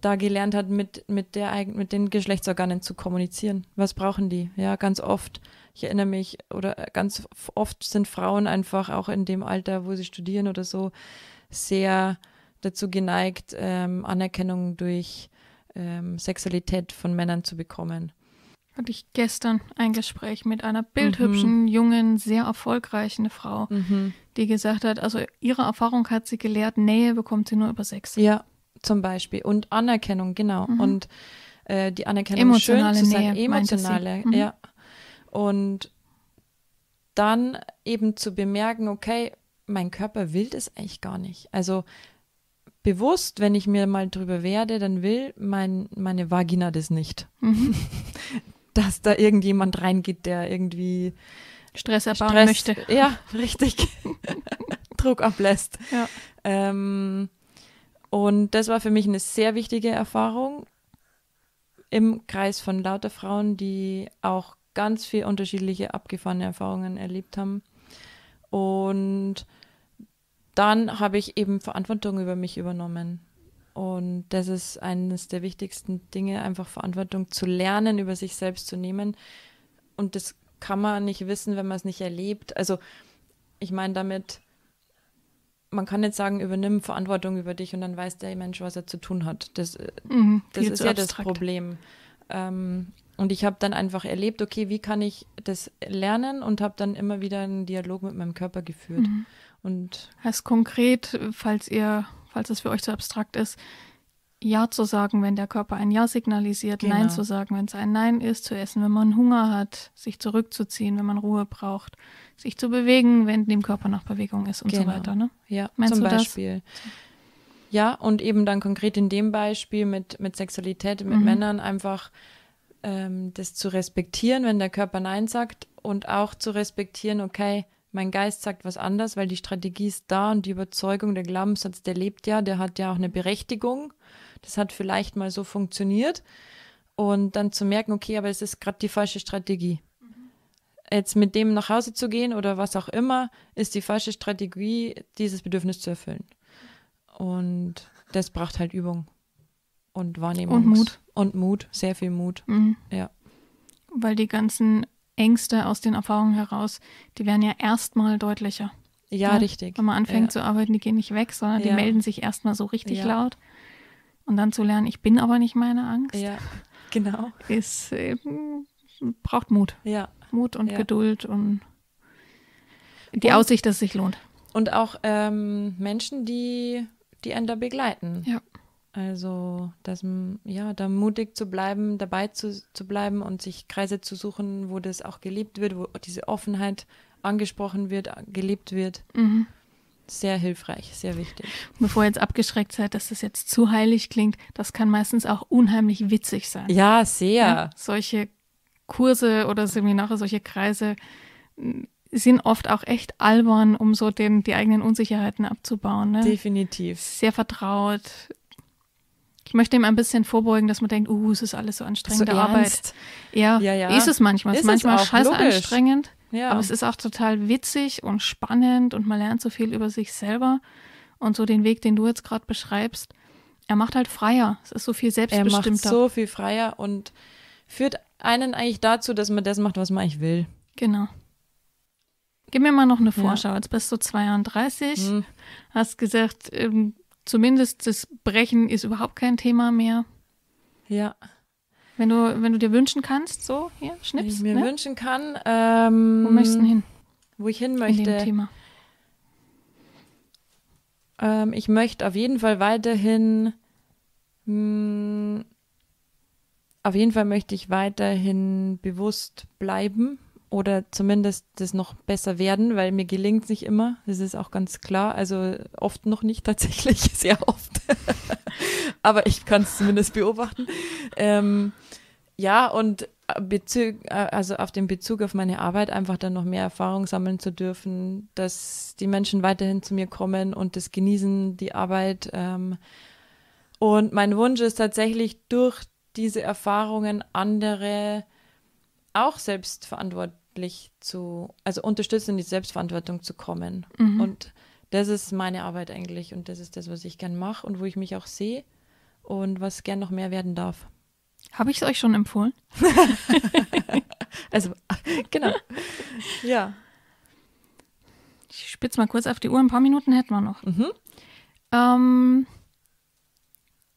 da gelernt hat, mit, mit, der, mit den Geschlechtsorganen zu kommunizieren. Was brauchen die? Ja, ganz oft. Ich erinnere mich, oder äh, ganz oft sind Frauen einfach auch in dem Alter, wo sie studieren oder so, sehr dazu geneigt, ähm, Anerkennung durch ähm, Sexualität von Männern zu bekommen. Hatte ich gestern ein Gespräch mit einer mhm. bildhübschen, mhm. jungen, sehr erfolgreichen Frau, mhm. die gesagt hat, also ihre Erfahrung hat sie gelehrt, Nähe bekommt sie nur über Sex. Ja, zum Beispiel. Und Anerkennung, genau. Mhm. Und äh, die Anerkennung emotionale schön zu Nähe, sein, emotionale, mhm. ja. Und dann eben zu bemerken, okay, mein Körper will das eigentlich gar nicht. Also bewusst, wenn ich mir mal drüber werde, dann will mein, meine Vagina das nicht. Mhm. *laughs* Dass da irgendjemand reingeht, der irgendwie Stress erbauen Stress, möchte. Ja, richtig. *laughs* Druck ablässt. Ja. Ähm, und das war für mich eine sehr wichtige Erfahrung im Kreis von lauter Frauen, die auch ganz viel unterschiedliche abgefahrene Erfahrungen erlebt haben. Und dann habe ich eben Verantwortung über mich übernommen. Und das ist eines der wichtigsten Dinge, einfach Verantwortung zu lernen, über sich selbst zu nehmen. Und das kann man nicht wissen, wenn man es nicht erlebt. Also ich meine damit, man kann jetzt sagen, übernimm Verantwortung über dich und dann weiß der Mensch, was er zu tun hat. Das, äh, mhm, das ist ja abstrakt. das Problem. Ähm, und ich habe dann einfach erlebt, okay, wie kann ich das lernen und habe dann immer wieder einen Dialog mit meinem Körper geführt. Mhm. Und heißt konkret, falls ihr, falls das für euch zu abstrakt ist, ja zu sagen, wenn der Körper ein Ja signalisiert, genau. Nein zu sagen, wenn es ein Nein ist, zu essen, wenn man Hunger hat, sich zurückzuziehen, wenn man Ruhe braucht, sich zu bewegen, wenn dem Körper nach Bewegung ist und genau. so weiter. Ne? Ja, Meinst zum Beispiel. Das? Ja, und eben dann konkret in dem Beispiel mit, mit Sexualität, mit mhm. Männern einfach ähm, das zu respektieren, wenn der Körper Nein sagt und auch zu respektieren, okay, mein Geist sagt was anders, weil die Strategie ist da und die Überzeugung, der Glaubenssatz, der lebt ja, der hat ja auch eine Berechtigung das hat vielleicht mal so funktioniert. Und dann zu merken, okay, aber es ist gerade die falsche Strategie. Mhm. Jetzt mit dem nach Hause zu gehen oder was auch immer, ist die falsche Strategie, dieses Bedürfnis zu erfüllen. Und das braucht halt Übung und Wahrnehmung. Und Mut. Und Mut, sehr viel Mut. Mhm. Ja. Weil die ganzen Ängste aus den Erfahrungen heraus, die werden ja erstmal deutlicher. Ja, ja, ne? richtig. Wenn man anfängt ja. zu arbeiten, die gehen nicht weg, sondern ja. die melden sich erstmal so richtig laut. Und dann zu lernen, ich bin aber nicht meine Angst. Ja, genau. Ist, eben, äh, braucht Mut. Ja. Mut und ja. Geduld und die und, Aussicht, dass es sich lohnt. Und auch ähm, Menschen, die, die einen da begleiten. Ja. Also, das, ja, da mutig zu bleiben, dabei zu, zu bleiben und sich Kreise zu suchen, wo das auch gelebt wird, wo diese Offenheit angesprochen wird, gelebt wird. Mhm sehr hilfreich, sehr wichtig. Bevor ihr jetzt abgeschreckt seid, dass das jetzt zu heilig klingt, das kann meistens auch unheimlich witzig sein. Ja, sehr. Ja, solche Kurse oder Seminare, solche Kreise mm, sind oft auch echt albern, um so den, die eigenen Unsicherheiten abzubauen. Ne? Definitiv. Sehr vertraut. Ich möchte ihm ein bisschen vorbeugen, dass man denkt, uh, es ist alles so anstrengende so Arbeit. Ja, ja, ja, ist es manchmal. Ist, ist manchmal scheiße anstrengend. Ja. Aber es ist auch total witzig und spannend und man lernt so viel über sich selber. Und so den Weg, den du jetzt gerade beschreibst, er macht halt freier. Es ist so viel selbstbestimmter. Er macht so viel freier und führt einen eigentlich dazu, dass man das macht, was man eigentlich will. Genau. Gib mir mal noch eine Vorschau. Ja. Jetzt bist du 32, hm. hast gesagt, ähm, zumindest das Brechen ist überhaupt kein Thema mehr. Ja. Wenn du, wenn du dir wünschen kannst, so hier, schnips. Wenn ich mir ne? wünschen kann. Ähm, wo möchtest du hin? Wo ich hin möchte. In dem Thema. Ähm, ich möchte auf jeden Fall weiterhin. Mh, hm, auf jeden Fall möchte ich weiterhin bewusst bleiben oder zumindest das noch besser werden, weil mir gelingt es nicht immer. Das ist auch ganz klar. Also oft noch nicht *laughs* tatsächlich, sehr oft. *laughs* Aber ich kann es zumindest beobachten. Ähm, ja, und äh, Bezug, äh, also auf den Bezug auf meine Arbeit einfach dann noch mehr Erfahrung sammeln zu dürfen, dass die Menschen weiterhin zu mir kommen und das genießen, die Arbeit. Ähm, und mein Wunsch ist tatsächlich durch diese Erfahrungen andere auch selbst verantwortlich wirklich zu, also unterstützen, in die Selbstverantwortung zu kommen. Mhm. Und das ist meine Arbeit eigentlich und das ist das, was ich gern mache und wo ich mich auch sehe und was gern noch mehr werden darf. Habe ich es euch schon empfohlen? *laughs* also, genau. ja. Ich spitze mal kurz auf die Uhr, ein paar Minuten hätten wir noch. Mhm. Ähm,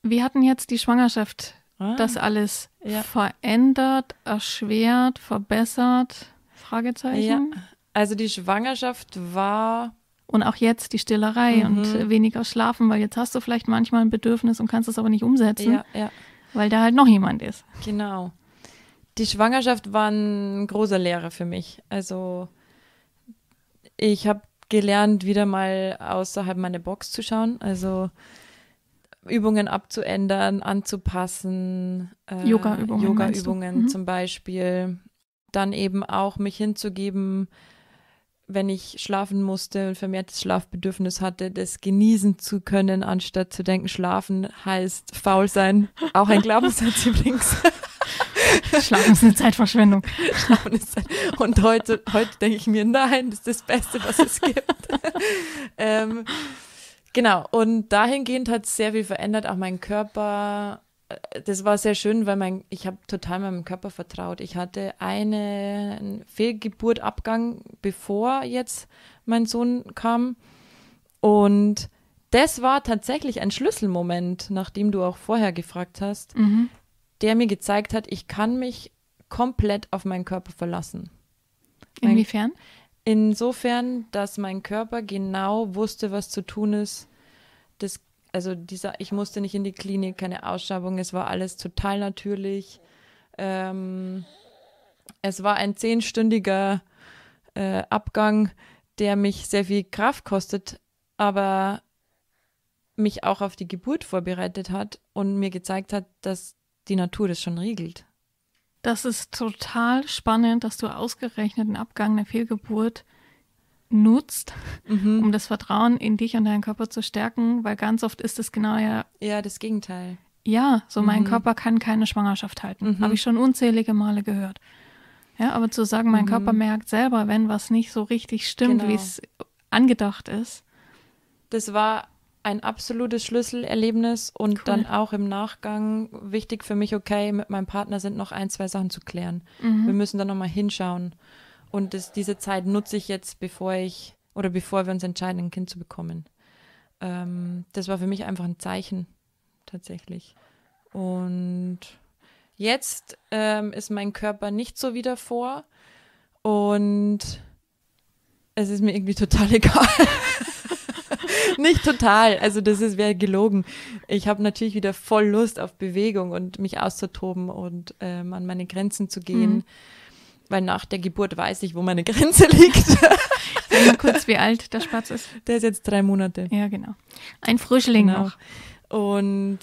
wir hatten jetzt die Schwangerschaft, ah. das alles ja. verändert, erschwert, verbessert. Fragezeichen. Ja. Also die Schwangerschaft war. Und auch jetzt die Stillerei mhm. und weniger schlafen, weil jetzt hast du vielleicht manchmal ein Bedürfnis und kannst es aber nicht umsetzen, ja, ja. weil da halt noch jemand ist. Genau. Die Schwangerschaft war ein großer Lehrer für mich. Also ich habe gelernt, wieder mal außerhalb meiner Box zu schauen. Also Übungen abzuändern, anzupassen. Äh, Yoga-Übungen. Yoga-Übungen mhm. zum Beispiel dann eben auch mich hinzugeben, wenn ich schlafen musste und vermehrtes Schlafbedürfnis hatte, das genießen zu können, anstatt zu denken, schlafen heißt faul sein. Auch ein Glaubenssatz *laughs* übrigens. Schlafen ist eine Zeitverschwendung. Schlafen ist Zeit. Und heute, heute denke ich mir, nein, das ist das Beste, was es gibt. ähm, genau, und dahingehend hat es sehr viel verändert, auch mein Körper das war sehr schön, weil mein, ich habe total meinem Körper vertraut. Ich hatte einen Fehlgeburtabgang, bevor jetzt mein Sohn kam. Und das war tatsächlich ein Schlüsselmoment, nachdem du auch vorher gefragt hast, mhm. der mir gezeigt hat, ich kann mich komplett auf meinen Körper verlassen. Inwiefern? Insofern, dass mein Körper genau wusste, was zu tun ist. Das also dieser, ich musste nicht in die Klinik, keine Ausschabung, es war alles total natürlich. Ähm, es war ein zehnstündiger äh, Abgang, der mich sehr viel Kraft kostet, aber mich auch auf die Geburt vorbereitet hat und mir gezeigt hat, dass die Natur das schon regelt. Das ist total spannend, dass du ausgerechnet einen Abgang einer Fehlgeburt nutzt, mhm. um das Vertrauen in dich und deinen Körper zu stärken, weil ganz oft ist es genau ja. Ja, das Gegenteil. Ja, so mhm. mein Körper kann keine Schwangerschaft halten. Mhm. Habe ich schon unzählige Male gehört. Ja, aber zu sagen, mein mhm. Körper merkt selber, wenn was nicht so richtig stimmt, genau. wie es angedacht ist. Das war ein absolutes Schlüsselerlebnis und cool. dann auch im Nachgang wichtig für mich, okay, mit meinem Partner sind noch ein, zwei Sachen zu klären. Mhm. Wir müssen dann nochmal hinschauen. Und das, diese Zeit nutze ich jetzt, bevor ich oder bevor wir uns entscheiden, ein Kind zu bekommen. Ähm, das war für mich einfach ein Zeichen tatsächlich. Und jetzt ähm, ist mein Körper nicht so wieder vor und es ist mir irgendwie total *laughs* egal. nicht total, also das ist wäre gelogen. Ich habe natürlich wieder voll Lust auf Bewegung und mich auszutoben und ähm, an meine Grenzen zu gehen. Mhm weil nach der Geburt weiß ich, wo meine Grenze *laughs* liegt. Sag mal kurz, wie alt der Spatz ist. Der ist jetzt drei Monate. Ja, genau. Ein Frischling genau. noch. Und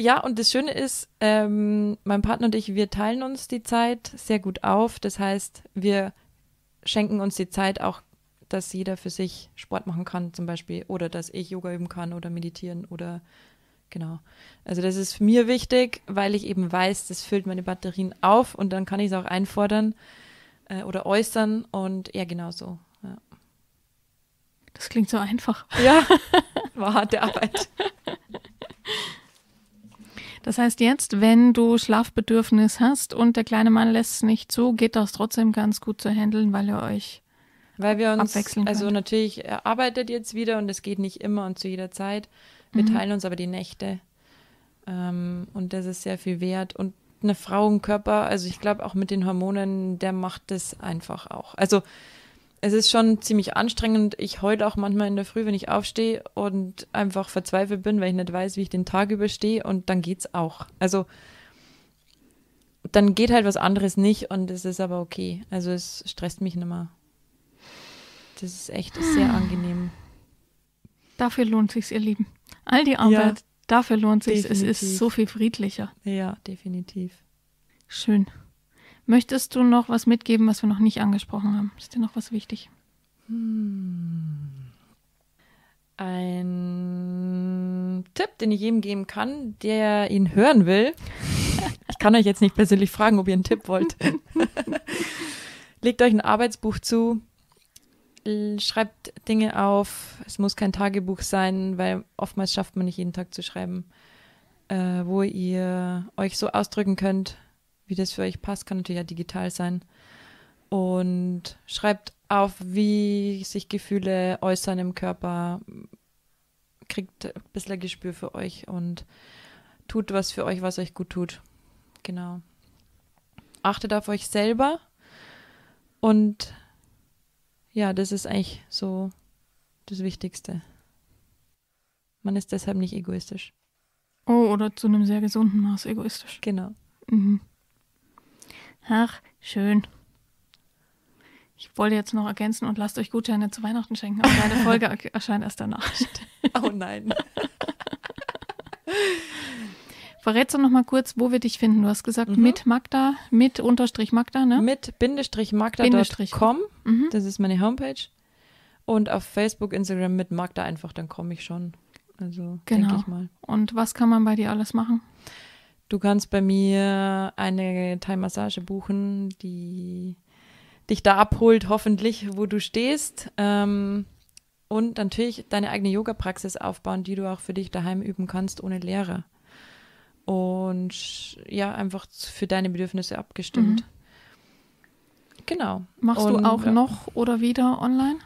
ja, und das Schöne ist, ähm, mein Partner und ich, wir teilen uns die Zeit sehr gut auf. Das heißt, wir schenken uns die Zeit auch, dass jeder für sich Sport machen kann, zum Beispiel, oder dass ich Yoga üben kann oder meditieren oder Genau. Also das ist mir wichtig, weil ich eben weiß, das füllt meine Batterien auf und dann kann ich es auch einfordern äh, oder äußern und ja, genau so. Ja. Das klingt so einfach. Ja, *laughs* war harte Arbeit. Das heißt jetzt, wenn du Schlafbedürfnis hast und der kleine Mann lässt es nicht zu, geht das trotzdem ganz gut zu handeln, weil ihr euch abwechseln weil wir uns Also natürlich, er äh, arbeitet jetzt wieder und es geht nicht immer und zu jeder Zeit. Wir mhm. teilen uns aber die Nächte. Ähm, und das ist sehr viel wert. Und eine Frauenkörper, also ich glaube auch mit den Hormonen, der macht das einfach auch. Also es ist schon ziemlich anstrengend. Ich heule auch manchmal in der Früh, wenn ich aufstehe und einfach verzweifelt bin, weil ich nicht weiß, wie ich den Tag überstehe und dann geht's auch. Also dann geht halt was anderes nicht und es ist aber okay. Also es stresst mich nicht mehr. Das ist echt ist sehr *sighs* angenehm. Dafür lohnt sich's, ihr Lieben. All die Arbeit, ja, dafür lohnt sich's. Definitiv. Es ist so viel friedlicher. Ja, definitiv. Schön. Möchtest du noch was mitgeben, was wir noch nicht angesprochen haben? Ist dir noch was wichtig? Hm. Ein Tipp, den ich jedem geben kann, der ihn hören will. *laughs* Ich kann euch jetzt nicht persönlich fragen, ob ihr einen Tipp wollt. *laughs* Legt euch ein Arbeitsbuch zu, schreibt Dinge auf. Es muss kein Tagebuch sein, weil oftmals schafft man nicht jeden Tag zu schreiben, äh, wo ihr euch so ausdrücken könnt, wie das für euch passt. Kann natürlich ja digital sein. Und schreibt auf, wie sich Gefühle äußern im Körper. Kriegt ein bisschen ein Gespür für euch und tut was für euch, was euch gut tut. Genau. Achtet auf euch selber und ja, das ist eigentlich so das Wichtigste. Man ist deshalb nicht egoistisch. Oh, oder zu einem sehr gesunden Maß egoistisch. Genau. Mhm. Ach, schön. Ich wollte jetzt noch ergänzen und lasst euch Gutscheine zu Weihnachten schenken, aber meine *laughs* Folge erscheint erst danach. oh nein. *laughs* Verrätst du noch mal kurz, wo wir dich finden? Du hast gesagt mhm. mit Magda, mit unterstrich Magda, ne? Mit bindestrich Magda.com. Mhm. Das ist meine Homepage. Und auf Facebook, Instagram mit Magda einfach, dann komme ich schon. Also genau. denke ich mal. Und was kann man bei dir alles machen? Du kannst bei mir eine Thai-Massage buchen, die dich da abholt, hoffentlich, wo du stehst. Ähm, und natürlich deine eigene Yoga-Praxis aufbauen, die du auch für dich daheim üben kannst, ohne Lehrer und ja, einfach für deine Bedürfnisse abgestimmt. Mhm. Genau. Machst und, du auch ja. noch oder wieder online?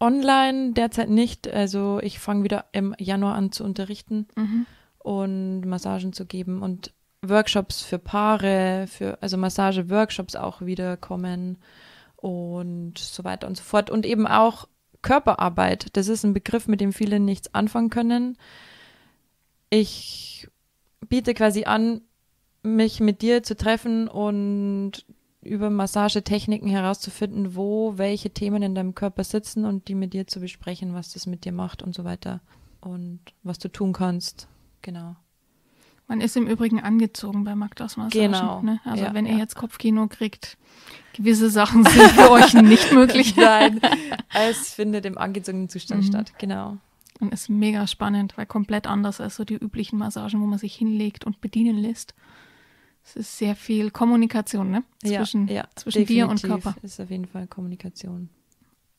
Online derzeit nicht. Also ich fange wieder im Januar an zu unterrichten mhm. und Massagen zu geben und Workshops für Paare, für also Massage-Workshops auch wieder kommen und so weiter und so fort. Und eben auch Körperarbeit. Das ist ein Begriff, mit dem viele nichts anfangen können. Ich biete quasi an, mich mit dir zu treffen und über Massagetechniken herauszufinden, wo welche Themen in deinem Körper sitzen und die mit dir zu besprechen, was das mit dir macht und so weiter und was du tun kannst. Genau. Man ist im Übrigen angezogen bei Magdaus-Massagen. Genau. Ne? Also ja, wenn ihr ja. jetzt Kopfkino kriegt, gewisse Sachen sind für *laughs* euch nicht möglich. Nein, es findet im angezogenen Zustand mhm. statt. Genau und ist mega spannend, weil komplett anders als so die üblichen Massagen, wo man sich hinlegt und bedienen lässt. Es ist sehr viel Kommunikation, ne? Zwischen, ja, ja, zwischen dir und Körper. Ist auf jeden Fall Kommunikation.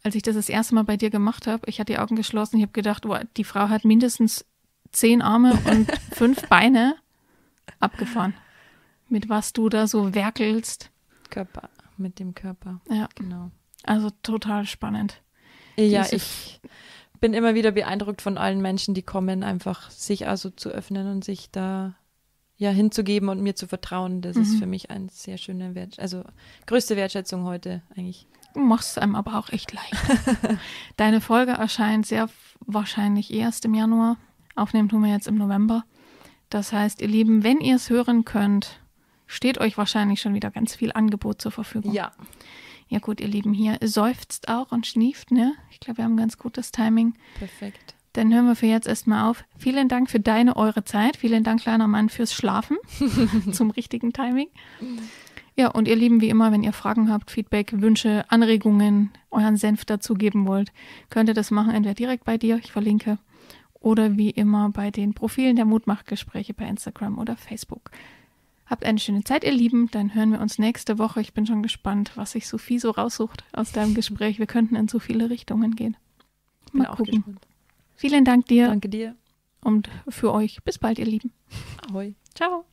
Als ich das das erste Mal bei dir gemacht habe, ich hatte die Augen geschlossen, ich habe gedacht, oh, die Frau hat mindestens zehn Arme und *laughs* fünf Beine abgefahren. Mit was du da so werkelst. Körper, mit dem Körper. Ja. Genau. Also total spannend. Ja, Diese ich bin immer wieder beeindruckt von allen Menschen, die kommen, einfach sich also zu öffnen und sich da ja hinzugeben und mir zu vertrauen. Das mhm. ist für mich ein sehr schöner Wert, also größte Wertschätzung heute eigentlich. Du machst es einem aber auch echt leicht. *laughs* Deine Folge erscheint sehr wahrscheinlich erst im Januar. Aufnehmen tun wir jetzt im November. Das heißt, ihr Lieben, wenn ihr es hören könnt, steht euch wahrscheinlich schon wieder ganz viel Angebot zur Verfügung. Ja. Ja gut, ihr Lieben, hier seufzt auch und schnieft, ne? Ich glaube, wir haben ganz gutes Timing. Perfekt. Dann hören wir für jetzt erstmal auf. Vielen Dank für deine, eure Zeit. Vielen Dank, kleiner Mann, fürs Schlafen *laughs* zum richtigen Timing. Ja, und ihr Lieben, wie immer, wenn ihr Fragen habt, Feedback, Wünsche, Anregungen, euren Senf dazu geben wollt, könnt ihr das machen, entweder direkt bei dir, ich verlinke, oder wie immer bei den Profilen der Mutmachgespräche bei Instagram oder Facebook. Habt eine schöne Zeit, ihr Lieben. Dann hören wir uns nächste Woche. Ich bin schon gespannt, was sich Sophie so raussucht aus deinem Gespräch. Wir könnten in so viele Richtungen gehen. Mal gucken. Gespannt. Vielen Dank dir. Danke dir. Und für euch. Bis bald, ihr Lieben. Ahoi. Ciao.